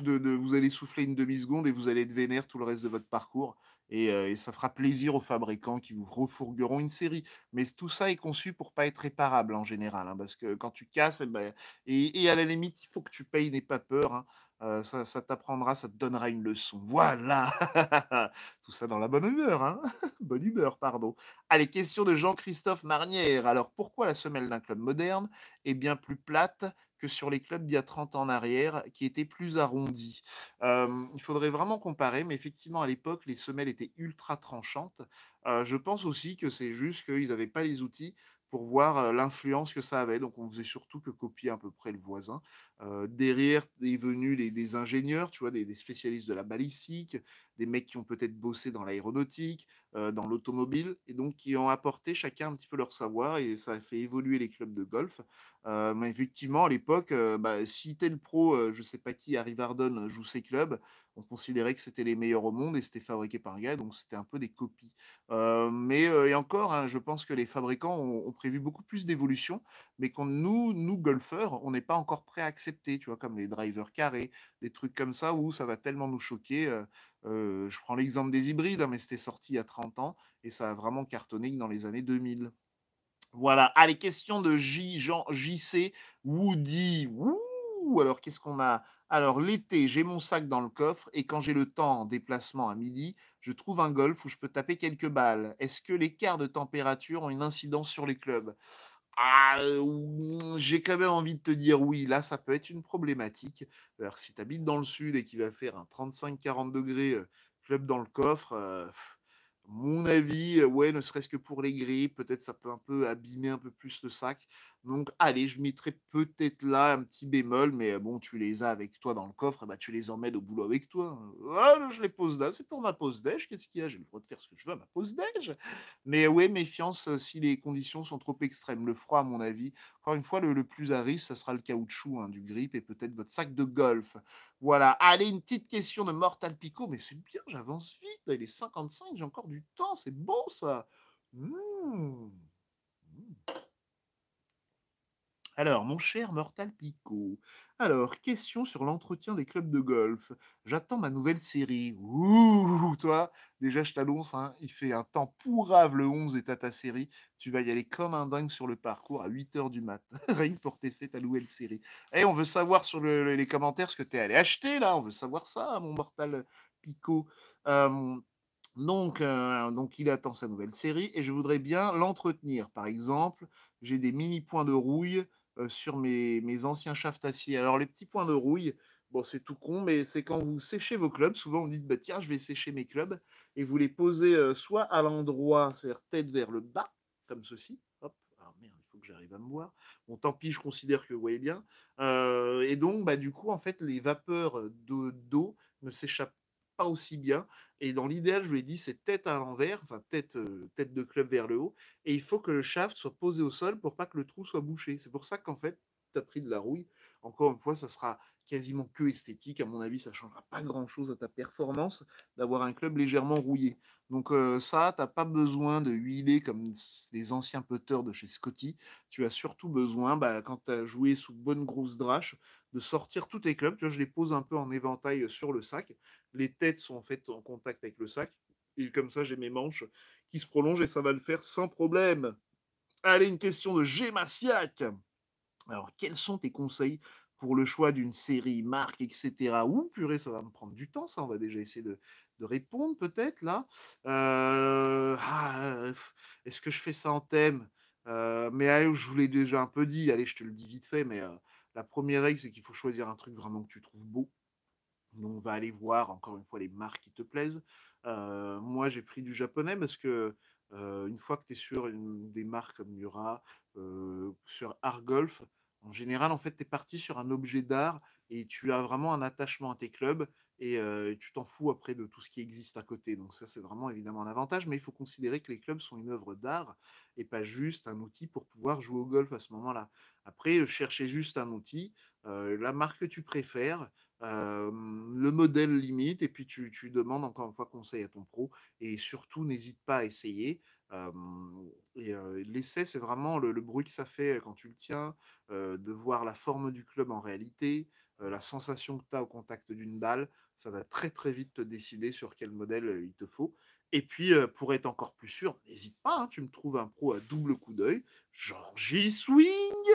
de, vous allez souffler une demi-seconde et vous allez être vénère tout le reste de votre parcours. Euh, et, ça fera plaisir aux fabricants qui vous refourgueront une série. Mais tout ça est conçu pour pas être réparable en général, hein, parce que quand tu casses, eh ben, et, à la limite, il faut que tu payes, n'aie pas peur. Hein, ça, t'apprendra, ça te donnera une leçon. Voilà (laughs) Tout ça dans la bonne humeur, hein (laughs) Bonne humeur, pardon. Allez, question de Jean-Christophe Marnière. Alors, pourquoi la semelle d'un club moderne est bien plus plate que sur les clubs d'il y a 30 ans en arrière, qui étaient plus arrondis Il faudrait vraiment comparer, mais effectivement, à l'époque, les semelles étaient ultra tranchantes. je pense aussi que c'est juste qu'ils n'avaient pas les outils pour voir l'influence que ça avait. Donc on faisait surtout que copier à peu près le voisin. derrière est venu des, ingénieurs, tu vois, des, spécialistes de la balistique, des mecs qui ont peut-être bossé dans l'aéronautique, dans l'automobile, et donc qui ont apporté chacun un petit peu leur savoir, et ça a fait évoluer les clubs de golf. mais effectivement, à l'époque, bah, si tel pro, je sais pas qui, Harry Vardon, joue ses clubs, on considérait que c'était les meilleurs au monde et c'était fabriqué par un gars, donc c'était un peu des copies. Euh, mais euh, et encore, hein, je pense que les fabricants ont, prévu beaucoup plus d'évolution, mais qu'on nous, nous golfeurs, on n'est pas encore prêt à accepter, tu vois, comme les drivers carrés, des trucs comme ça où ça va tellement nous choquer. Euh, je prends l'exemple des hybrides, hein, mais c'était sorti il y a 30 ans et ça a vraiment cartonné dans les années 2000. Voilà. Allez, question de J, Jean, JC, Woody. alors qu'est-ce qu'on a alors l'été, j'ai mon sac dans le coffre et quand j'ai le temps en déplacement à midi, je trouve un golf où je peux taper quelques balles. Est-ce que l'écart de température ont une incidence sur les clubs ah, euh, j'ai quand même envie de te dire oui, là ça peut être une problématique. si tu habites dans le sud et qu'il va faire un 35-40 degrés euh, club dans le coffre, euh, mon avis, ouais, ne serait-ce que pour les grilles, peut-être ça peut un peu abîmer un peu plus le sac. Donc, allez, je mettrai peut-être là un petit bémol, mais euh, bon, tu les as avec toi dans le coffre, bah, tu les emmènes au boulot avec toi. Ah, je les pose là, c'est pour ma pause déj. Qu'est-ce qu'il y a J'ai le droit de faire ce que je veux ma pause déj. Mais oui, méfiance euh, si les conditions sont trop extrêmes. Le froid, à mon avis. Encore une fois, le, plus à risque, ça sera le caoutchouc, hein, du grip et peut-être votre sac de golf. Voilà. Allez, une petite question de Mortal Pico. Mais c'est bien, j'avance vite. Il est 55, j'ai encore du temps. C'est bon, ça. Mmh. Alors, mon cher Mortal Picot, alors, question sur l'entretien des clubs de golf. J'attends ma nouvelle série. Ouh, toi, déjà je t'annonce, hein, il fait un temps pourrave le 11 et t'as ta série. Tu vas y aller comme un dingue sur le parcours à 8h du mat. (laughs) Rien pour tester ta nouvelle série. Et eh, on veut savoir sur les commentaires ce que t'es allé acheter là. On veut savoir ça, mon Mortal Picot. donc, euh, donc, il attend sa nouvelle série et je voudrais bien l'entretenir. Par exemple, j'ai des mini points de rouille euh, sur mes, mes anciens shafts acier. Alors, les petits points de rouille, bon, c'est tout con, mais c'est quand vous séchez vos clubs. Souvent, vous dites, bah, tiens, je vais sécher mes clubs. Et vous les posez euh, soit à l'endroit, c'est-à-dire tête vers le bas, comme ceci. Hop, ah, il faut que j'arrive à me voir. Bon, tant pis, je considère que vous voyez bien. Euh, et donc, bah, du coup, en fait, les vapeurs d'eau ne s'échappent pas aussi bien. Et dans l'idéal, je lui ai dit, c'est tête à l'envers, enfin tête, euh, tête de club vers le haut. Et il faut que le shaft soit posé au sol pour pas que le trou soit bouché. C'est pour ça qu'en fait, tu as pris de la rouille. Encore une fois, ça sera quasiment que esthétique. À mon avis, ça ne changera pas grand-chose à ta performance d'avoir un club légèrement rouillé. Donc euh, ça, tu n'as pas besoin de huiler comme les anciens putters de chez Scotty. Tu as surtout besoin, bah, quand tu as joué sous bonne grosse drache, de sortir tous tes clubs. Tu je les pose un peu en éventail sur le sac. Les têtes sont faites en contact avec le sac. Et comme ça, j'ai mes manches qui se prolongent et ça va le faire sans problème. Allez, une question de Gémaciac. Alors, quels sont tes conseils pour le choix d'une série, marque, etc. Ou purée, ça va me prendre du temps, ça. On va déjà essayer de, répondre, peut-être, là. Euh, ah, est-ce que je fais ça en thème euh, Mais je vous l'ai déjà un peu dit. Allez, je te le dis vite fait, mais euh, la première règle, c'est qu'il faut choisir un truc vraiment que tu trouves beau. Donc, on va aller voir, encore une fois, les marques qui te plaisent. moi, j'ai pris du japonais parce que une fois que tu es sur des marques comme Mura, sur Argolf, en général, en fait, tu es parti sur un objet d'art et tu as vraiment un attachement à tes clubs et tu t'en fous après de tout ce qui existe à côté. Donc ça, c'est vraiment évidemment un avantage, mais il faut considérer que les clubs sont une œuvre d'art et pas juste un outil pour pouvoir jouer au golf à ce moment-là. Après, chercher juste un outil, la marque que tu préfères, le modèle limite, et puis tu, demandes encore une fois conseil à ton pro, et surtout n'hésite pas à essayer et l'essai, c'est vraiment le, bruit que ça fait quand tu le tiens, de voir la forme du club en réalité, la sensation que tu as au contact d'une balle, ça va très très vite te décider sur quel modèle il te faut. Et puis, pour être encore plus sûr, n'hésite pas, hein, tu me trouves un pro à double coup d'œil, Georgie Swing,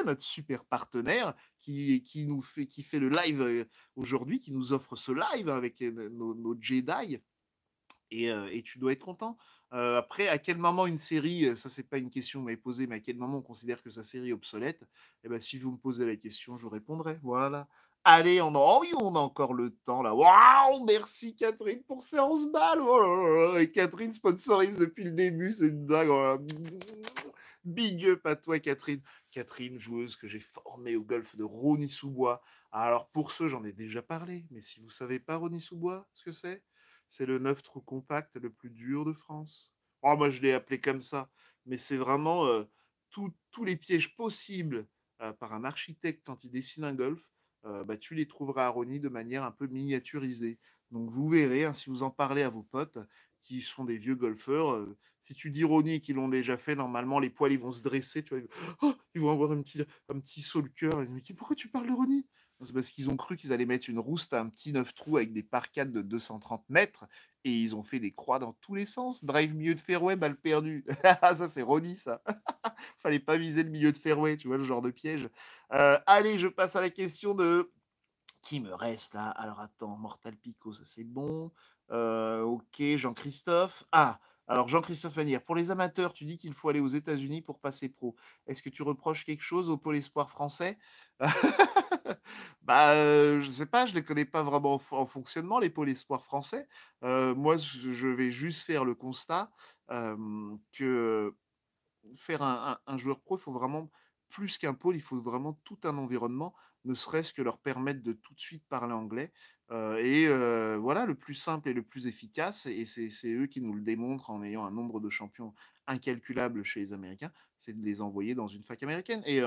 notre super partenaire qui, qui, nous fait, qui fait le live aujourd'hui, qui nous offre ce live hein, avec nos, Jedi. et, tu dois être content après, à quel moment une série, ça c'est pas une question que vous m'avez posée, mais à quel moment on considère que sa série est obsolète Eh ben, si vous me posez la question, je répondrai. Voilà. Allez, on a, oh on a encore le temps là. Waouh, merci Catherine pour séance balle. Oh et Catherine sponsorise depuis le début, c'est une dingue. Oh Big up à toi Catherine. Catherine, joueuse que j'ai formée au golf de Ronny sous bois Alors pour ceux, j'en ai déjà parlé, mais si vous savez pas Ronny sous ce que c'est, c'est le neuf trou compact le plus dur de France. Oh, moi, je l'ai appelé comme ça. Mais c'est vraiment tous les pièges possibles par un architecte quand il dessine un golf. bah, tu les trouveras à Rony de manière un peu miniaturisée. Donc, vous verrez, hein, si vous en parlez à vos potes qui sont des vieux golfeurs, si tu dis Rony qu'ils l'ont déjà fait, normalement, les poils, ils vont se dresser. Tu (gasps) ils, vont, avoir un petit, un petit saut le cœur. pourquoi tu parles de c'est parce qu'ils ont cru qu'ils allaient mettre une rouste à un petit neuf trous avec des parcades de 230 mètres et ils ont fait des croix dans tous les sens. Drive milieu de fairway, mal perdu. (laughs) ça, c'est Ronnie, ça. (laughs) Fallait pas viser le milieu de fairway, tu vois, le genre de piège. Euh, allez, je passe à la question de. Qui me reste là Alors attends, Mortal Pico, ça c'est bon. Euh, ok, Jean-Christophe. Ah, alors, Jean-Christophe Manière, pour les amateurs, tu dis qu'il faut aller aux États-Unis pour passer pro. Est-ce que tu reproches quelque chose au pôle espoir français (laughs) Bah, je ne sais pas, je ne les connais pas vraiment en fonctionnement, les pôles espoir français. moi, je vais juste faire le constat que faire un joueur pro, il faut vraiment plus qu'un pôle, il faut vraiment tout un environnement, ne serait-ce que leur permettre de tout de suite parler anglais et voilà, le plus simple et le plus efficace, et c'est eux qui nous le démontrent en ayant un nombre de champions incalculable chez les Américains, c'est de les envoyer dans une fac américaine. Et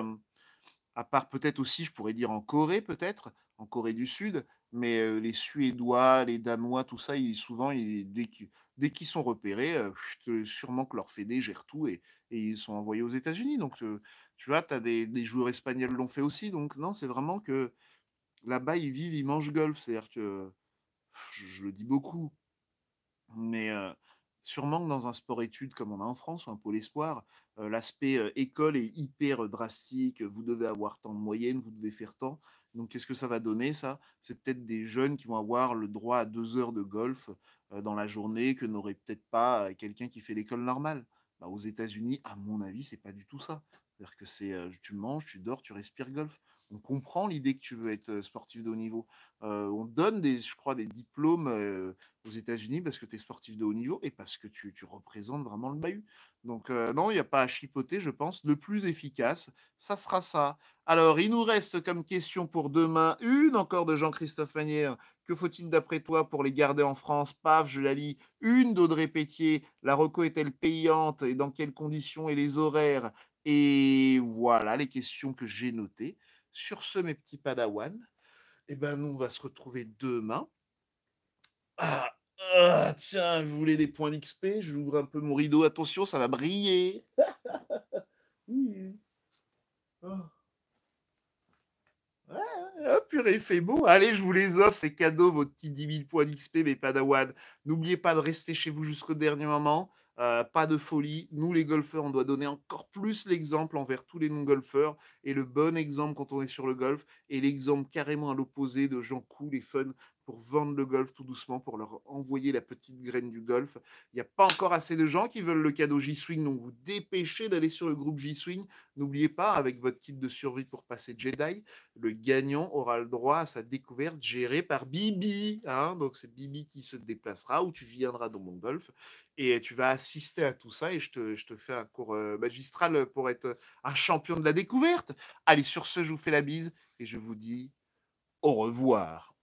à part peut-être aussi, je pourrais dire en Corée peut-être, en Corée du Sud, mais les Suédois, les Danois, tout ça, ils, souvent, dès qu'ils sont repérés, sûrement que leur fédé gère tout et, ils sont envoyés aux États-Unis. Donc, tu vois, tu as des, des joueurs espagnols l'ont fait aussi. Donc, non, c'est vraiment que là-bas, ils vivent, ils mangent golf. C'est-à-dire que, je, le dis beaucoup, mais euh, sûrement que dans un sport-études comme on a en France ou un pôle espoir, euh, l'aspect euh, école est hyper drastique. Vous devez avoir tant de moyenne, vous devez faire tant. Donc, qu'est-ce que ça va donner, ça C'est peut-être des jeunes qui vont avoir le droit à deux heures de golf dans la journée que n'aurait peut-être pas quelqu'un qui fait l'école normale. Bah, aux États-Unis, à mon avis, c'est pas du tout ça. C'est-à-dire que c'est tu manges, tu dors, tu respires golf on comprend l'idée que tu veux être sportif de haut niveau. on donne, des, je crois, des diplômes aux États-Unis parce que tu es sportif de haut niveau et parce que tu, représentes vraiment le bahut. Donc, non, il n'y a pas à chipoter, je pense. Le plus efficace, ça sera ça. Alors, il nous reste comme question pour demain une encore de Jean-Christophe Manière. Que faut-il d'après toi pour les garder en France Paf, je la lis. Une d'Audrey Pétier. La reco est-elle payante et dans quelles conditions et les horaires Et voilà les questions que j'ai notées. Sur ce, mes petits padawans, eh ben, nous, on va se retrouver demain. Ah, ah tiens, vous voulez des points d'XP J'ouvre un peu mon rideau. Attention, ça va briller. Pur (laughs) effet oh. oh, purée, fait beau. Allez, je vous les offre, ces cadeaux, vos petits 10 000 points d'XP, mes Padawan. N'oubliez pas de rester chez vous jusqu'au dernier moment. Euh, pas de folie. Nous, les golfeurs, on doit donner encore plus l'exemple envers tous les non-golfeurs et le bon exemple quand on est sur le golf et l'exemple carrément à l'opposé de gens cool et fun pour vendre le golf tout doucement, pour leur envoyer la petite graine du golf. Il n'y a pas encore assez de gens qui veulent le cadeau J-Swing, donc vous dépêchez d'aller sur le groupe J-Swing. N'oubliez pas, avec votre kit de survie pour passer Jedi, le gagnant aura le droit à sa découverte gérée par Bibi. Hein. donc c'est Bibi qui se déplacera ou tu viendras dans mon golf et tu vas assister à tout ça et je te, je te fais un cours euh, magistral pour être un champion de la découverte. Allez, sur ce, je vous fais la bise et je vous dis au revoir.